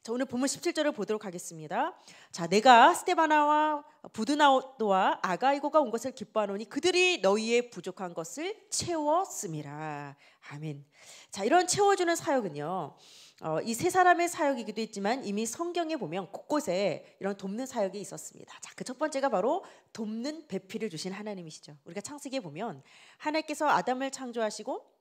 자, 오늘 본문 17절을 보도록 하겠습니다. 자, 내가 스테바나와 부드나도와 아가이고가 온 것을 기뻐하노니 그들이 너희의 부족한 것을 채웠음이라. 아멘. 자, 이런 채워주는 사역은요. 어, 이세 사람의 사역이기도 했지만 이미 성경에 보면 곳곳에 이런 돕는 사역이 있었습니다. 자, 그 첫 번째가 바로 돕는 배필을 주신 하나님이시죠. 우리가 창세기에 보면 하나님께서 아담을 창조하시고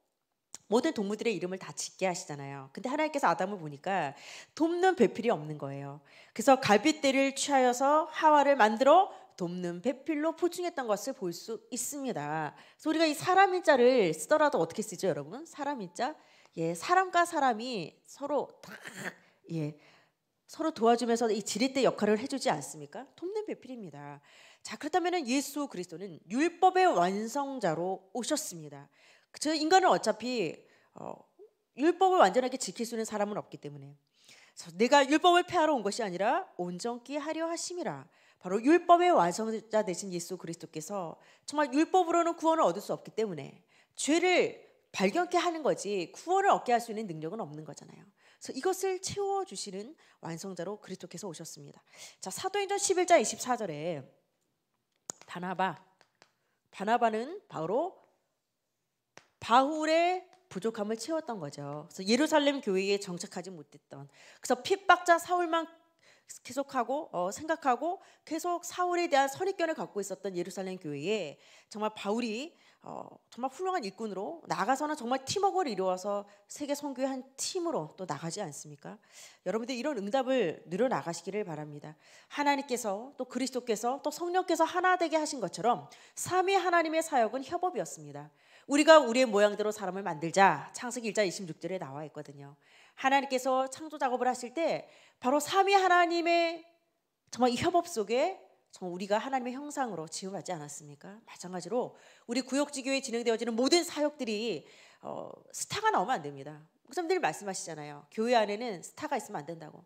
모든 동물들의 이름을 다 짓게 하시잖아요. 근데 하나님께서 아담을 보니까 돕는 배필이 없는 거예요. 그래서 갈비떼를 취하여서 하와를 만들어 돕는 배필로 포충했던 것을 볼 수 있습니다. 그래서 우리가 이 사람인 자를 쓰더라도 어떻게 쓰죠, 여러분? 사람인 자? 예, 사람과 사람이 서로 다 예, 서로 도와주면서 이 지렛대 역할을 해주지 않습니까? 돕는 배필입니다. 자 그렇다면 예수 그리스도는 율법의 완성자로 오셨습니다. 저 인간은 어차피 어, 율법을 완전하게 지킬 수 있는 사람은 없기 때문에 내가 율법을 폐하러 온 것이 아니라 온전히 하려 하심이라. 바로 율법의 완성자 되신 예수 그리스도께서 정말 율법으로는 구원을 얻을 수 없기 때문에 죄를 발견케 하는 거지 구원을 얻게 할 수 있는 능력은 없는 거잖아요. 그래서 이것을 채워 주시는 완성자로 그리스도께서 오셨습니다. 자, 사도행전 11장 24절에 바나바 바나바는 바로 바울의 부족함을 채웠던 거죠. 그래서 예루살렘 교회에 정착하지 못했던. 그래서 핍박자 사울만 계속하고 어, 생각하고 계속 사울에 대한 선입견을 갖고 있었던 예루살렘 교회에 정말 바울이 어, 정말 훌륭한 일꾼으로 나가서는 정말 팀워크를 이루어서 세계 선교의 한 팀으로 또 나가지 않습니까? 여러분들 이런 응답을 늘어 나가시기를 바랍니다. 하나님께서 또 그리스도께서 또 성령께서 하나 되게 하신 것처럼 삼위 하나님의 사역은 협업이었습니다. 우리가 우리의 모양대로 사람을 만들자 창세기 1장 26절에 나와 있거든요. 하나님께서 창조 작업을 하실 때 바로 삼위 하나님의 정말 이 협업 속에 정말 우리가 하나님의 형상으로 지음받지 않았습니까? 마찬가지로 우리 구역지 교회 진행되어지는 모든 사역들이 어, 스타가 나오면 안 됩니다. 목사님들이 말씀하시잖아요. 교회 안에는 스타가 있으면 안 된다고.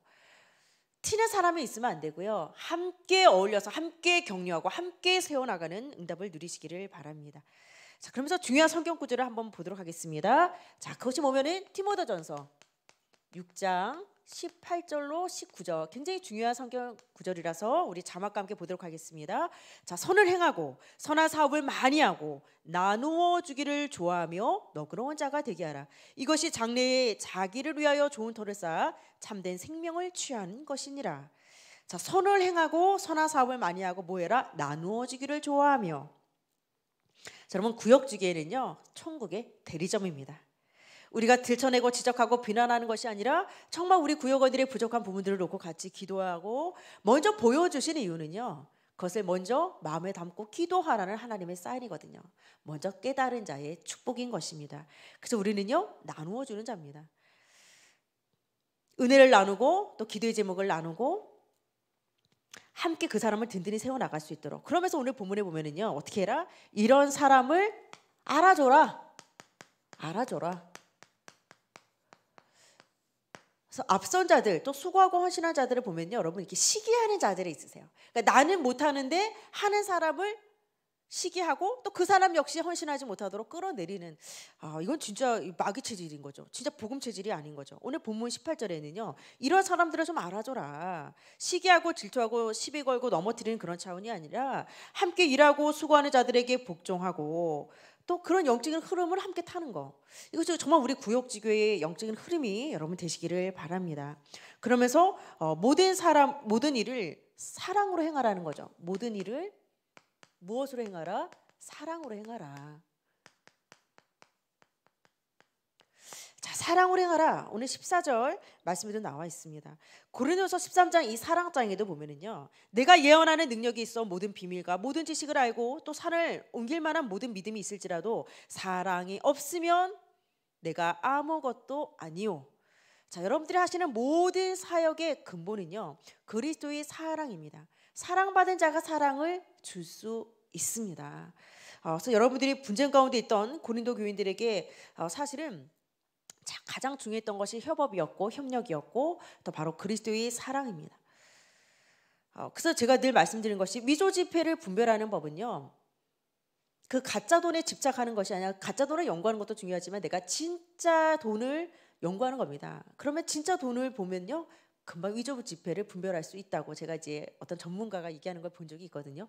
티는 사람이 있으면 안 되고요. 함께 어울려서 함께 격려하고 함께 세워나가는 응답을 누리시기를 바랍니다. 자, 그러면서 중요한 성경 구절을 한번 보도록 하겠습니다. 자, 그것이 뭐면은 티모데전서 6장 18절로 19절 굉장히 중요한 성경 구절이라서 우리 자막과 함께 보도록 하겠습니다. 자, 선을 행하고 선한 사업을 많이 하고 나누어 주기를 좋아하며 너그러운 자가 되게 하라. 이것이 장래에 자기를 위하여 좋은 터를 쌓아 참된 생명을 취하 것이니라. 자, 선을 행하고 선한 사업을 많이 하고 뭐해라 나누어 주기를 좋아하며 자, 여러분 구역주기에는요 천국의 대리점입니다. 우리가 들춰내고 지적하고 비난하는 것이 아니라 정말 우리 구역원들의 부족한 부분들을 놓고 같이 기도하고 먼저 보여주신 이유는요. 그것을 먼저 마음에 담고 기도하라는 하나님의 사인이거든요. 먼저 깨달은 자의 축복인 것입니다. 그래서 우리는요 나누어 주는 자입니다. 은혜를 나누고 또 기도의 제목을 나누고 함께 그 사람을 든든히 세워나갈 수 있도록. 그러면서 오늘 본문에 보면은요. 어떻게 해라? 이런 사람을 알아줘라. 알아줘라. 그래서 앞선 자들 또 수고하고 헌신한 자들을 보면요 여러분 이렇게 시기하는 자들이 있으세요. 그러니까 나는 못하는데 하는 사람을 시기하고 또 그 사람 역시 헌신하지 못하도록 끌어내리는 아 이건 진짜 마귀 체질인 거죠. 진짜 복음 체질이 아닌 거죠. 오늘 본문 18절에는요. 이런 사람들을 좀 알아줘라. 시기하고 질투하고 시비 걸고 넘어뜨리는 그런 차원이 아니라 함께 일하고 수고하는 자들에게 복종하고 또 그런 영적인 흐름을 함께 타는 거. 이것이 정말 우리 구역지교의 영적인 흐름이 여러분 되시기를 바랍니다. 그러면서 어, 모든 사람 모든 일을 사랑으로 행하라는 거죠. 모든 일을 무엇으로 행하라? 사랑으로 행하라. 자, 사랑으로 행하라. 오늘 14절 말씀에도 나와 있습니다. 고린도서 13장 이 사랑장에도 보면은요. 내가 예언하는 능력이 있어 모든 비밀과 모든 지식을 알고 또 산을 옮길 만한 모든 믿음이 있을지라도 사랑이 없으면 내가 아무것도 아니요. 자, 여러분들이 하시는 모든 사역의 근본은요. 그리스도의 사랑입니다. 사랑받은 자가 사랑을 줄 수 있습니다. 어, 그래서 여러분들이 분쟁 가운데 있던 고린도 교인들에게 어, 사실은 가장 중요했던 것이 협업이었고 협력이었고 또 바로 그리스도의 사랑입니다. 어, 그래서 제가 늘 말씀드린 것이 미조 지폐를 분별하는 법은요. 그 가짜 돈에 집착하는 것이 아니라 가짜 돈을 연구하는 것도 중요하지만 내가 진짜 돈을 연구하는 겁니다. 그러면 진짜 돈을 보면요. 금방 위조부 지폐를 분별할 수 있다고 제가 이제 어떤 전문가가 얘기하는 걸 본 적이 있거든요.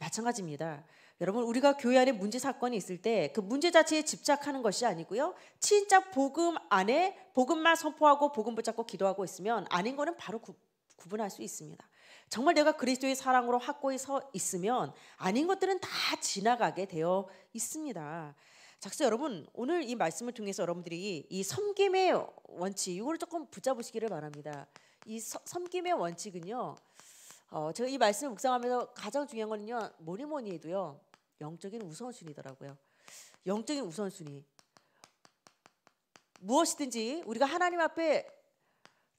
마찬가지입니다. 여러분 우리가 교회 안에 문제 사건이 있을 때 그 문제 자체에 집착하는 것이 아니고요. 진짜 복음 안에 복음만 선포하고 복음 붙잡고 기도하고 있으면 아닌 거는 바로 구, 구분할 수 있습니다. 정말 내가 그리스도의 사랑으로 확고히 서 있으면 아닌 것들은 다 지나가게 되어 있습니다. 작사 여러분 오늘 이 말씀을 통해서 여러분들이 이 섬김의 원칙 이걸 조금 붙잡으시기를 바랍니다. 이 서, 섬김의 원칙은요. 어, 제가 이 말씀을 묵상하면서 가장 중요한 거는요. 뭐니 뭐니 해도요. 영적인 우선순위더라고요. 영적인 우선순위. 무엇이든지 우리가 하나님 앞에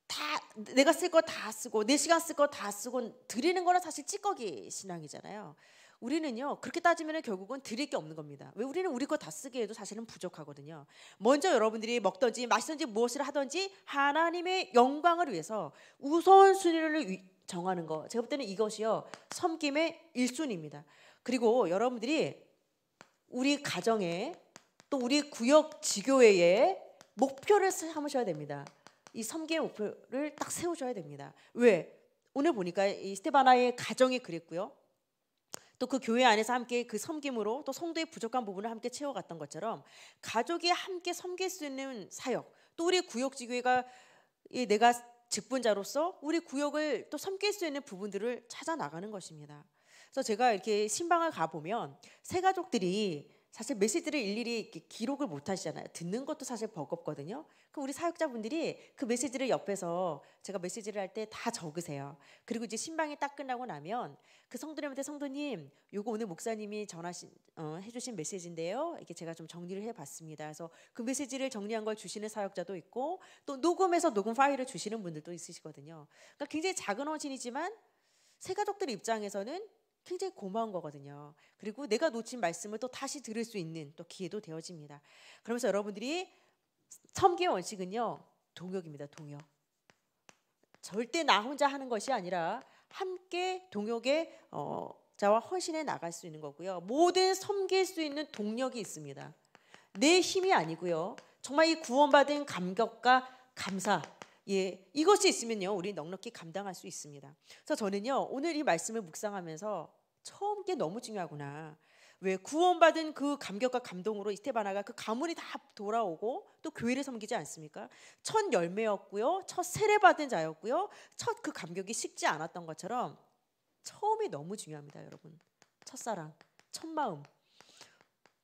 다 내가 쓸 거 다 쓰고 내 시간 쓸 거 다 쓰고 드리는 거는 사실 찌꺼기 신앙이잖아요. 우리는요 그렇게 따지면 결국은 드릴 게 없는 겁니다. 왜 우리는 우리 거 다 쓰기에도 사실은 부족하거든요. 먼저 여러분들이 먹든지 마시든지 무엇을 하든지 하나님의 영광을 위해서 우선 순위를 정하는 거. 제가 볼 때는 이것이요 섬김의 일순입니다. 그리고 여러분들이 우리 가정에 또 우리 구역 지교회에 목표를 삼으셔야 됩니다. 이섬김의 목표를 딱 세우셔야 됩니다. 왜? 오늘 보니까 이 스테바나의 가정이 그랬고요. 또그 교회 안에서 함께 그 섬김으로 또 성도의 부족한 부분을 함께 채워갔던 것처럼 가족이 함께 섬길 수 있는 사역 또 우리 구역 지교회가 내가 직분자로서 우리 구역을 또 섬길 수 있는 부분들을 찾아 나가는 것입니다. 그래서 제가 이렇게 신방을 가 보면 새 가족들이 사실 메시지를 일일이 기록을 못 하시잖아요. 듣는 것도 사실 버겁거든요. 그럼 우리 사역자분들이 그 메시지를 옆에서 제가 메시지를 할 때 다 적으세요. 그리고 이제 신방이 딱 끝나고 나면 그 성도님한테 성도님, 요거 오늘 목사님이 전하신 어, 해주신 메시지인데요. 이게 제가 좀 정리를 해봤습니다. 그래서 그 메시지를 정리한 걸 주시는 사역자도 있고 또 녹음해서 녹음 파일을 주시는 분들도 있으시거든요. 그러니까 굉장히 작은 헌신이지만 새 가족들 입장에서는 굉장히 고마운 거거든요. 그리고 내가 놓친 말씀을 또 다시 들을 수 있는 또 기회도 되어집니다. 그러면서 여러분들이 섬기의 원칙은요. 동역입니다. 동역. 절대 나 혼자 하는 것이 아니라 함께 동역의 어, 자와 헌신에 나갈 수 있는 거고요. 모든 섬길 수 있는 동력이 있습니다. 내 힘이 아니고요. 정말 이 구원받은 감격과 감사 예, 이것이 있으면요, 우리 넉넉히 감당할 수 있습니다. 그래서 저는요, 오늘 이 말씀을 묵상하면서 처음 게 너무 중요하구나. 왜 구원받은 그 감격과 감동으로 이스테바나가 그 가문이 다 돌아오고 또 교회를 섬기지 않습니까? 첫 열매였고요. 첫 세례받은 자였고요. 첫 그 감격이 식지 않았던 것처럼 처음이 너무 중요합니다, 여러분. 첫사랑, 첫 마음.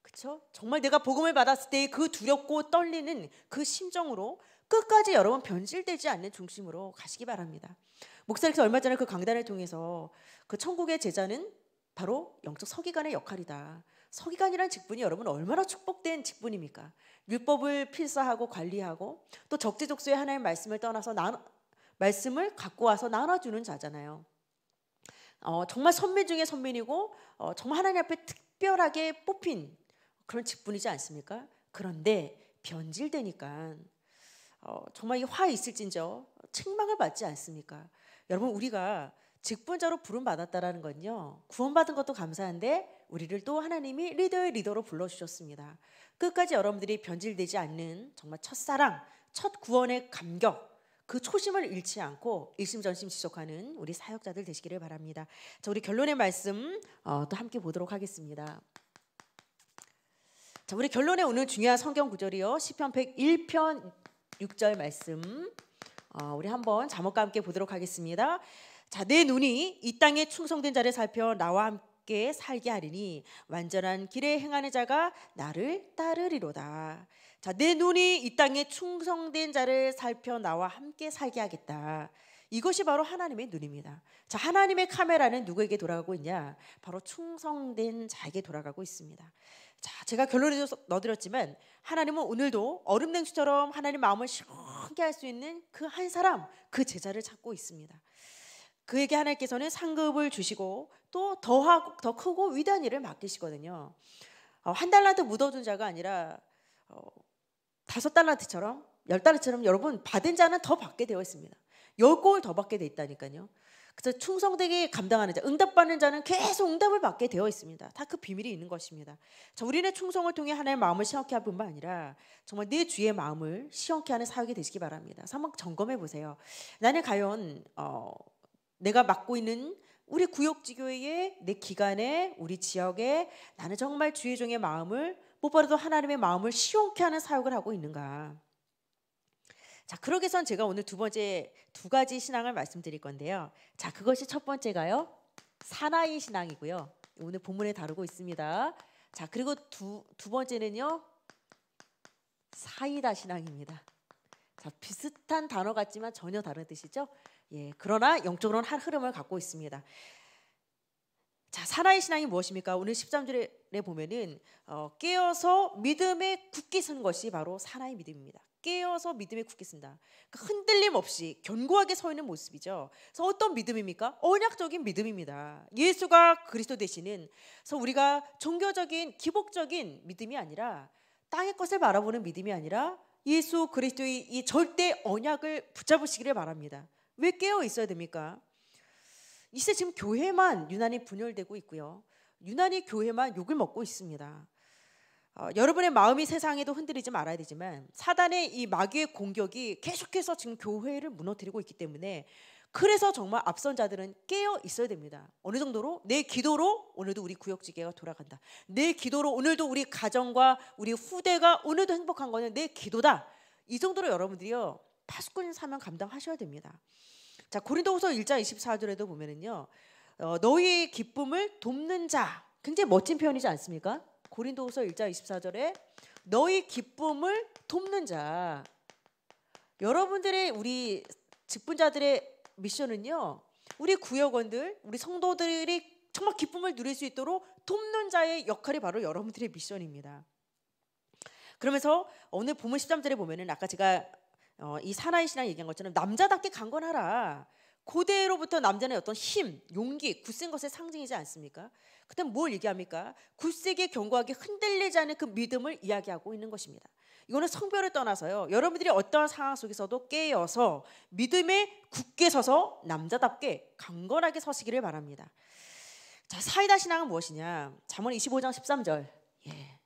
그렇죠? 정말 내가 복음을 받았을 때의 그 두렵고 떨리는 그 심정으로 끝까지 여러분 변질되지 않는 중심으로 가시기 바랍니다. 목사님께서 얼마 전에 그 강단을 통해서 그 천국의 제자는 바로 영적 서기관의 역할이다. 서기관이란 직분이 여러분 얼마나 축복된 직분입니까? 율법을 필사하고 관리하고 또 적재적소에 하나의 말씀을 떠나서 나, 말씀을 갖고 와서 나눠주는 자잖아요. 어, 정말 선민 중에 선민이고 어, 정말 하나님 앞에 특별하게 뽑힌 그런 직분이지 않습니까? 그런데 변질되니까 어, 정말 이화 있을진저 책망을 받지 않습니까? 여러분 우리가 직분자로 부름받았다라는 건요. 구원받은 것도 감사한데 우리를 또 하나님이 리더의 리더로 불러주셨습니다. 끝까지 여러분들이 변질되지 않는 정말 첫사랑, 첫 구원의 감격, 그 초심을 잃지 않고 일심전심 지속하는 우리 사역자들 되시기를 바랍니다. 자, 우리 결론의 말씀 어, 또 함께 보도록 하겠습니다. 자, 우리 결론에 오는 중요한 성경 구절이요. 시편 101편 6절 말씀. 어, 우리 한번 자목과 함께 보도록 하겠습니다. 자, 내 눈이 이 땅에 충성된 자를 살펴 나와 함께 살게 하리니 완전한 길에 행하는 자가 나를 따르리로다. 자, 내 눈이 이 땅에 충성된 자를 살펴 나와 함께 살게 하겠다. 이것이 바로 하나님의 눈입니다. 자, 하나님의 카메라는 누구에게 돌아가고 있냐? 바로 충성된 자에게 돌아가고 있습니다. 자, 제가 결론을 넣어드렸지만 하나님은 오늘도 얼음 냉수처럼 하나님 마음을 시원하게 할 수 있는 그 한 사람, 그 제자를 찾고 있습니다. 그에게 하나님께서는 상급을 주시고 또 더하고 더 크고 위대한 일을 맡기시거든요. 어, 한 달란트 묻어둔 자가 아니라 어, 다섯 달란트처럼 열 달란트처럼 여러분 받은 자는 더 받게 되어 있습니다. 열 골 더 받게 되어 있다니까요. 그래서 충성되게 감당하는 자, 응답받는 자는 계속 응답을 받게 되어 있습니다. 다 그 비밀이 있는 것입니다. 자, 우리는 충성을 통해 하나님의 마음을 시험케 할 뿐만 아니라 정말 내 주의 마음을 시험케 하는 사역이 되시기 바랍니다. 한번 점검해 보세요. 나는 과연 어, 내가 맡고 있는 우리 구역지교회에 내 기간에 우리 지역에 나는 정말 주의 종의 마음을 무엇보다도 하나님의 마음을 시원케 하는 사역을 하고 있는가. 자, 그러기 선 제가 오늘 두 번째 두 가지 신앙을 말씀드릴 건데요. 자, 그것이 첫 번째가요. 사나이 신앙이고요. 오늘 본문에 다루고 있습니다. 자, 그리고 두, 두 번째는요. 사이다 신앙입니다. 자, 비슷한 단어 같지만 전혀 다른 뜻이죠. 예, 그러나 영적으로는 한 흐름을 갖고 있습니다. 자, 사나의 신앙이 무엇입니까? 오늘 13절에 보면은 어, 깨어서 믿음에 굳게 서 것이 바로 사나의 믿음입니다. 깨어서 믿음에 굳게 쓴다. 그러니까 흔들림 없이 견고하게 서 있는 모습이죠. 그래서 어떤 믿음입니까? 언약적인 믿음입니다. 예수가 그리스도 되시는 그래서 우리가 종교적인 기복적인 믿음이 아니라 땅의 것을 바라보는 믿음이 아니라 예수 그리스도의 이 절대 언약을 붙잡으시기를 바랍니다. 왜 깨어 있어야 됩니까? 이시 지금 교회만 유난히 분열되고 있고요. 유난히 교회만 욕을 먹고 있습니다. 어, 여러분의 마음이 세상에도 흔들리지 말아야 되지만 사단의 이 마귀의 공격이 계속해서 지금 교회를 무너뜨리고 있기 때문에 그래서 정말 앞선 자들은 깨어 있어야 됩니다. 어느 정도로 내 기도로 오늘도 우리 구역지계가 돌아간다. 내 기도로 오늘도 우리 가정과 우리 후대가 오늘도 행복한 거는 내 기도다. 이 정도로 여러분들이요 파수꾼 사명 감당하셔야 됩니다. 자 고린도후서 1장 24절에도 보면은요. 어, 너희의 기쁨을 돕는 자 굉장히 멋진 표현이지 않습니까? 고린도후서 1장 24절에 너희 기쁨을 돕는 자 여러분들의 우리 직분자들의 미션은요. 우리 구역원들, 우리 성도들이 정말 기쁨을 누릴 수 있도록 돕는 자의 역할이 바로 여러분들의 미션입니다. 그러면서 오늘 본문 13절에 보면은 아까 제가 어, 이 사나이 신앙 얘기한 것처럼 남자답게 강건하라. 고대로부터 남자는 어떤 힘, 용기, 굳센 것의 상징이지 않습니까? 그때 뭘 얘기합니까? 굳세게 견고하게 흔들리지 않은 그 믿음을 이야기하고 있는 것입니다. 이거는 성별을 떠나서요. 여러분들이 어떠한 상황 속에서도 깨어서 믿음에 굳게 서서 남자답게 강건하게 서시기를 바랍니다. 자, 사이다 신앙은 무엇이냐? 잠언 25장 13절. 예.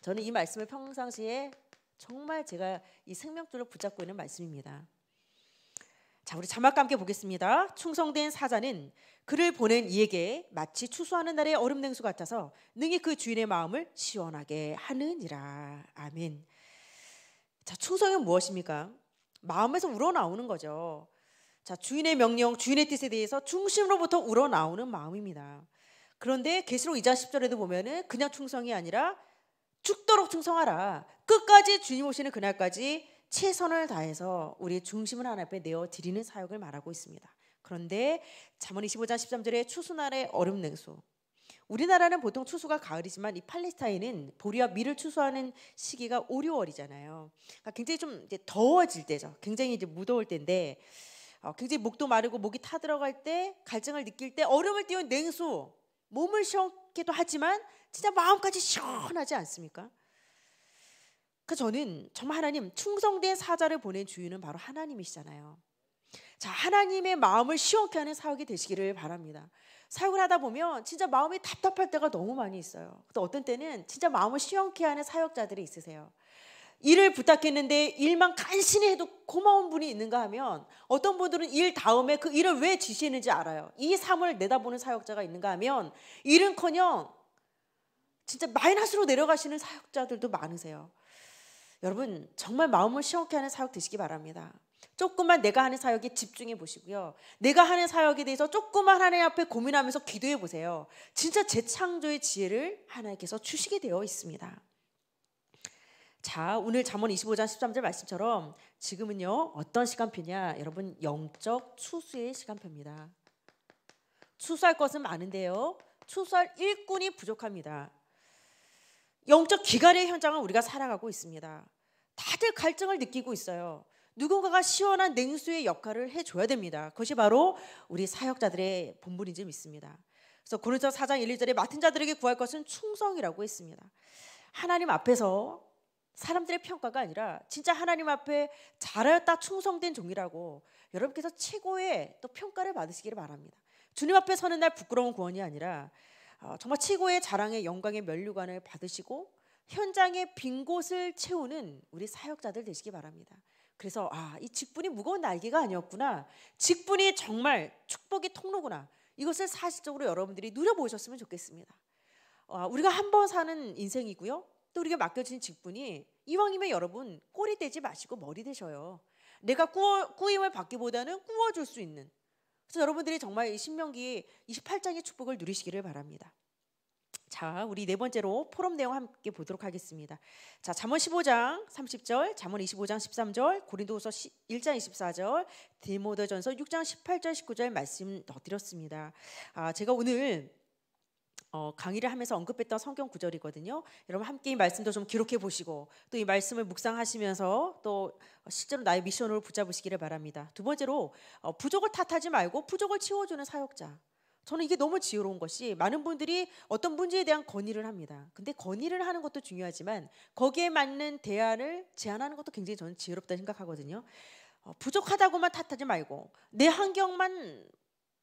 저는 이 말씀을 평상시에 정말 제가 이 생명줄을 붙잡고 있는 말씀입니다. 자, 우리 자막과 함께 보겠습니다. 충성된 사자는 그를 보낸 이에게 마치 추수하는 날의 얼음 냉수 같아서 능히 그 주인의 마음을 시원하게 하느니라. 아멘. 자, 충성은 무엇입니까? 마음에서 우러나오는 거죠. 자, 주인의 명령, 주인의 뜻에 대해서 중심으로부터 우러나오는 마음입니다. 그런데 계시록 2장 10절에도 보면은 그냥 충성이 아니라 죽도록 충성하라. 끝까지 주님 오시는 그날까지 최선을 다해서 우리의 중심을 하나 앞에 내어 드리는 사역을 말하고 있습니다. 그런데 잠언 25장 13절에 추수날의 얼음 냉수. 우리나라는 보통 추수가 가을이지만 이 팔레스타인은 보리와 밀을 추수하는 시기가 5, 6월이잖아요. 그러니까 굉장히 좀 이제 더워질 때죠. 굉장히 이제 무더울 때인데 어, 굉장히 목도 마르고 목이 타들어갈 때 갈증을 느낄 때 얼음을 띄운 냉수 몸을 시원케도 하지만 진짜 마음까지 시원하지 않습니까? 그 저는 정말 하나님 충성된 사자를 보낸 주인은 바로 하나님이시잖아요. 자, 하나님의 마음을 시원케 하는 사역이 되시기를 바랍니다. 사역을 하다 보면 진짜 마음이 답답할 때가 너무 많이 있어요. 또 어떤 때는 진짜 마음을 시원케 하는 사역자들이 있으세요. 일을 부탁했는데 일만 간신히 해도 고마운 분이 있는가 하면 어떤 분들은 일 다음에 그 일을 왜 지시는지 했 알아요. 이 삶을 내다보는 사역자가 있는가 하면 일은커녕 진짜 마이너스로 내려가시는 사역자들도 많으세요. 여러분 정말 마음을 시원케 하는 사역 되시기 바랍니다. 조금만 내가 하는 사역에 집중해 보시고요. 내가 하는 사역에 대해서 조금만 하나님 앞에 고민하면서 기도해 보세요. 진짜 재창조의 지혜를 하나님께서 주시게 되어 있습니다. 자, 오늘 잠언 25장 13절 말씀처럼 지금은요. 어떤 시간표냐? 여러분 영적 추수의 시간표입니다. 추수할 것은 많은데요. 추수할 일꾼이 부족합니다. 영적 기갈의 현장을 우리가 살아가고 있습니다. 다들 갈증을 느끼고 있어요. 누군가가 시원한 냉수의 역할을 해줘야 됩니다. 그것이 바로 우리 사역자들의 본분인지 믿습니다. 그래서 고린도 4장 1, 2절에 맡은 자들에게 구할 것은 충성이라고 했습니다. 하나님 앞에서 사람들의 평가가 아니라 진짜 하나님 앞에 잘하였다 충성된 종이라고 여러분께서 최고의 또 평가를 받으시기를 바랍니다. 주님 앞에 서는 날 부끄러운 구원이 아니라 어, 정말 최고의 자랑의 영광의 면류관을 받으시고 현장의 빈 곳을 채우는 우리 사역자들 되시기 바랍니다. 그래서 아, 이 직분이 무거운 날개가 아니었구나. 직분이 정말 축복이 통로구나. 이것을 사실적으로 여러분들이 누려보셨으면 좋겠습니다. 아, 우리가 한 번 사는 인생이고요. 또 우리가 맡겨진 직분이 이왕이면 여러분 꼬리 대지 마시고 머리 대셔요 내가 꾸어, 꾸임을 받기보다는 꾸어줄 수 있는 그래서 여러분들이 정말 이 신명기 28장의 축복을 누리시기를 바랍니다. 자, 우리 네 번째로 포럼 내용 함께 보도록 하겠습니다. 자, 잠언 15장 30절, 잠언 25장 13절, 고린도후서 1장 24절, 디모데전서 6장 18절 19절 말씀 넣드렸습니다 아, 제가 오늘 어, 강의를 하면서 언급했던 성경 구절이거든요. 여러분 함께 이 말씀도 좀 기록해 보시고 또 이 말씀을 묵상하시면서 또 실제로 나의 미션으로 붙잡으시기를 바랍니다. 두 번째로 어, 부족을 탓하지 말고 부족을 치워주는 사역자. 저는 이게 너무 지혜로운 것이 많은 분들이 어떤 문제에 대한 건의를 합니다. 근데 건의를 하는 것도 중요하지만 거기에 맞는 대안을 제안하는 것도 굉장히 저는 지혜롭다 생각하거든요. 어, 부족하다고만 탓하지 말고 내 환경만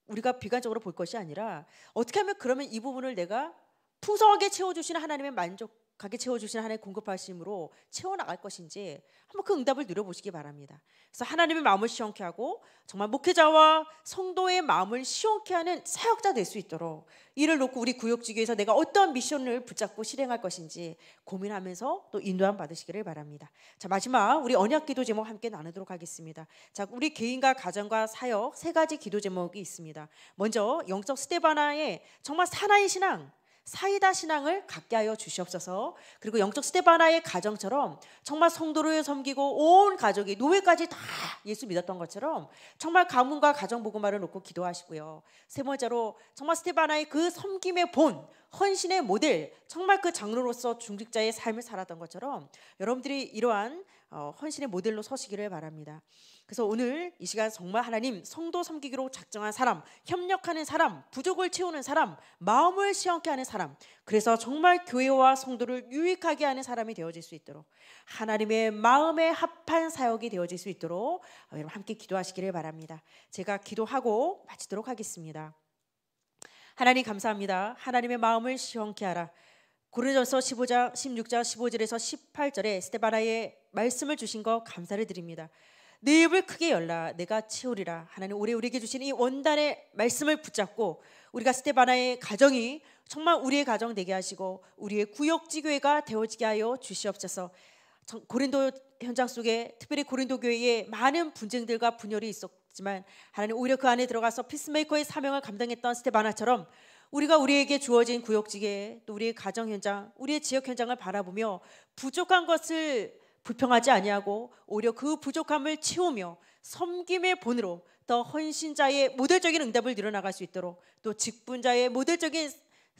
우리가 비관적으로 볼 것이 아니라 어떻게 하면 그러면 이 부분을 내가 풍성하게 채워주시는 하나님의 만족 가게 채워주신 하나님 공급하심으로 채워나갈 것인지 한번 그 응답을 누려보시기 바랍니다. 그래서 하나님의 마음을 시원케 하고 정말 목회자와 성도의 마음을 시원케 하는 사역자 될 수 있도록 이를 놓고 우리 구역지교에서 내가 어떤 미션을 붙잡고 실행할 것인지 고민하면서 또 인도함 받으시기를 바랍니다. 자 마지막 우리 언약 기도 제목 함께 나누도록 하겠습니다. 자 우리 개인과 가정과 사역 세 가지 기도 제목이 있습니다. 먼저 영적 스테바나의 정말 사나이 신앙 사이다 신앙을 갖게 하여 주시옵소서. 그리고 영적 스테바나의 가정처럼 정말 성도를 섬기고 온 가족이 노예까지 다 예수 믿었던 것처럼 정말 가문과 가정 보고말을 놓고 기도하시고요. 세 번째로 정말 스테바나의 그 섬김의 본 헌신의 모델 정말 그 장로로서 중직자의 삶을 살았던 것처럼 여러분들이 이러한 어, 헌신의 모델로 서시기를 바랍니다. 그래서 오늘 이 시간 정말 하나님 성도 섬기기로 작정한 사람, 협력하는 사람, 부족을 채우는 사람, 마음을 시원케 하는 사람, 그래서 정말 교회와 성도를 유익하게 하는 사람이 되어질 수 있도록 하나님의 마음에 합한 사역이 되어질 수 있도록 어, 여러분 함께 기도하시기를 바랍니다. 제가 기도하고 마치도록 하겠습니다. 하나님 감사합니다. 하나님의 마음을 시원케 하라. 고르져서 15장 16장 15절에서 18절에 스테바나의 말씀을 주신 거 감사를 드립니다. 내 입을 크게 열라 내가 채우리라 하나님 올해 우리에게 주신 이 원단의 말씀을 붙잡고 우리가 스테바나의 가정이 정말 우리의 가정 되게 하시고 우리의 구역지 교회가 되어지게 하여 주시옵소서. 고린도 현장 속에 특별히 고린도 교회에 많은 분쟁들과 분열이 있었지만 하나님 오히려 그 안에 들어가서 피스메이커의 사명을 감당했던 스테바나처럼 우리가 우리에게 주어진 구역지계, 또 우리의 가정 현장, 우리의 지역 현장을 바라보며 부족한 것을 불평하지 아니하고 오히려 그 부족함을 채우며 섬김의 본으로 더 헌신자의 모델적인 응답을 늘어나갈 수 있도록 또 직분자의 모델적인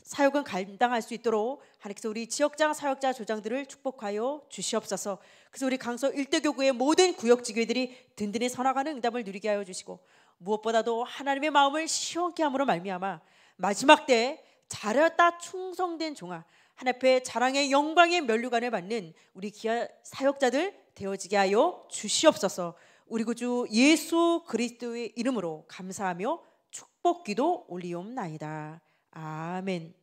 사역은 감당할 수 있도록 하나님께서 우리 지역장 사역자 조장들을 축복하여 주시옵소서. 그래서 우리 강서 일대교구의 모든 구역 지교들이 든든히 선화가는 응답을 누리게 하여 주시고 무엇보다도 하나님의 마음을 시원케 함으로 말미암아 마지막 때잘자다 충성된 종아 하나 앞에 자랑의 영광의 면류관을 받는 우리 귀한 사역자들 되어지게 하여 주시옵소서. 우리 구주 예수 그리스도의 이름으로 감사하며 축복기도 올리옵나이다. 아멘.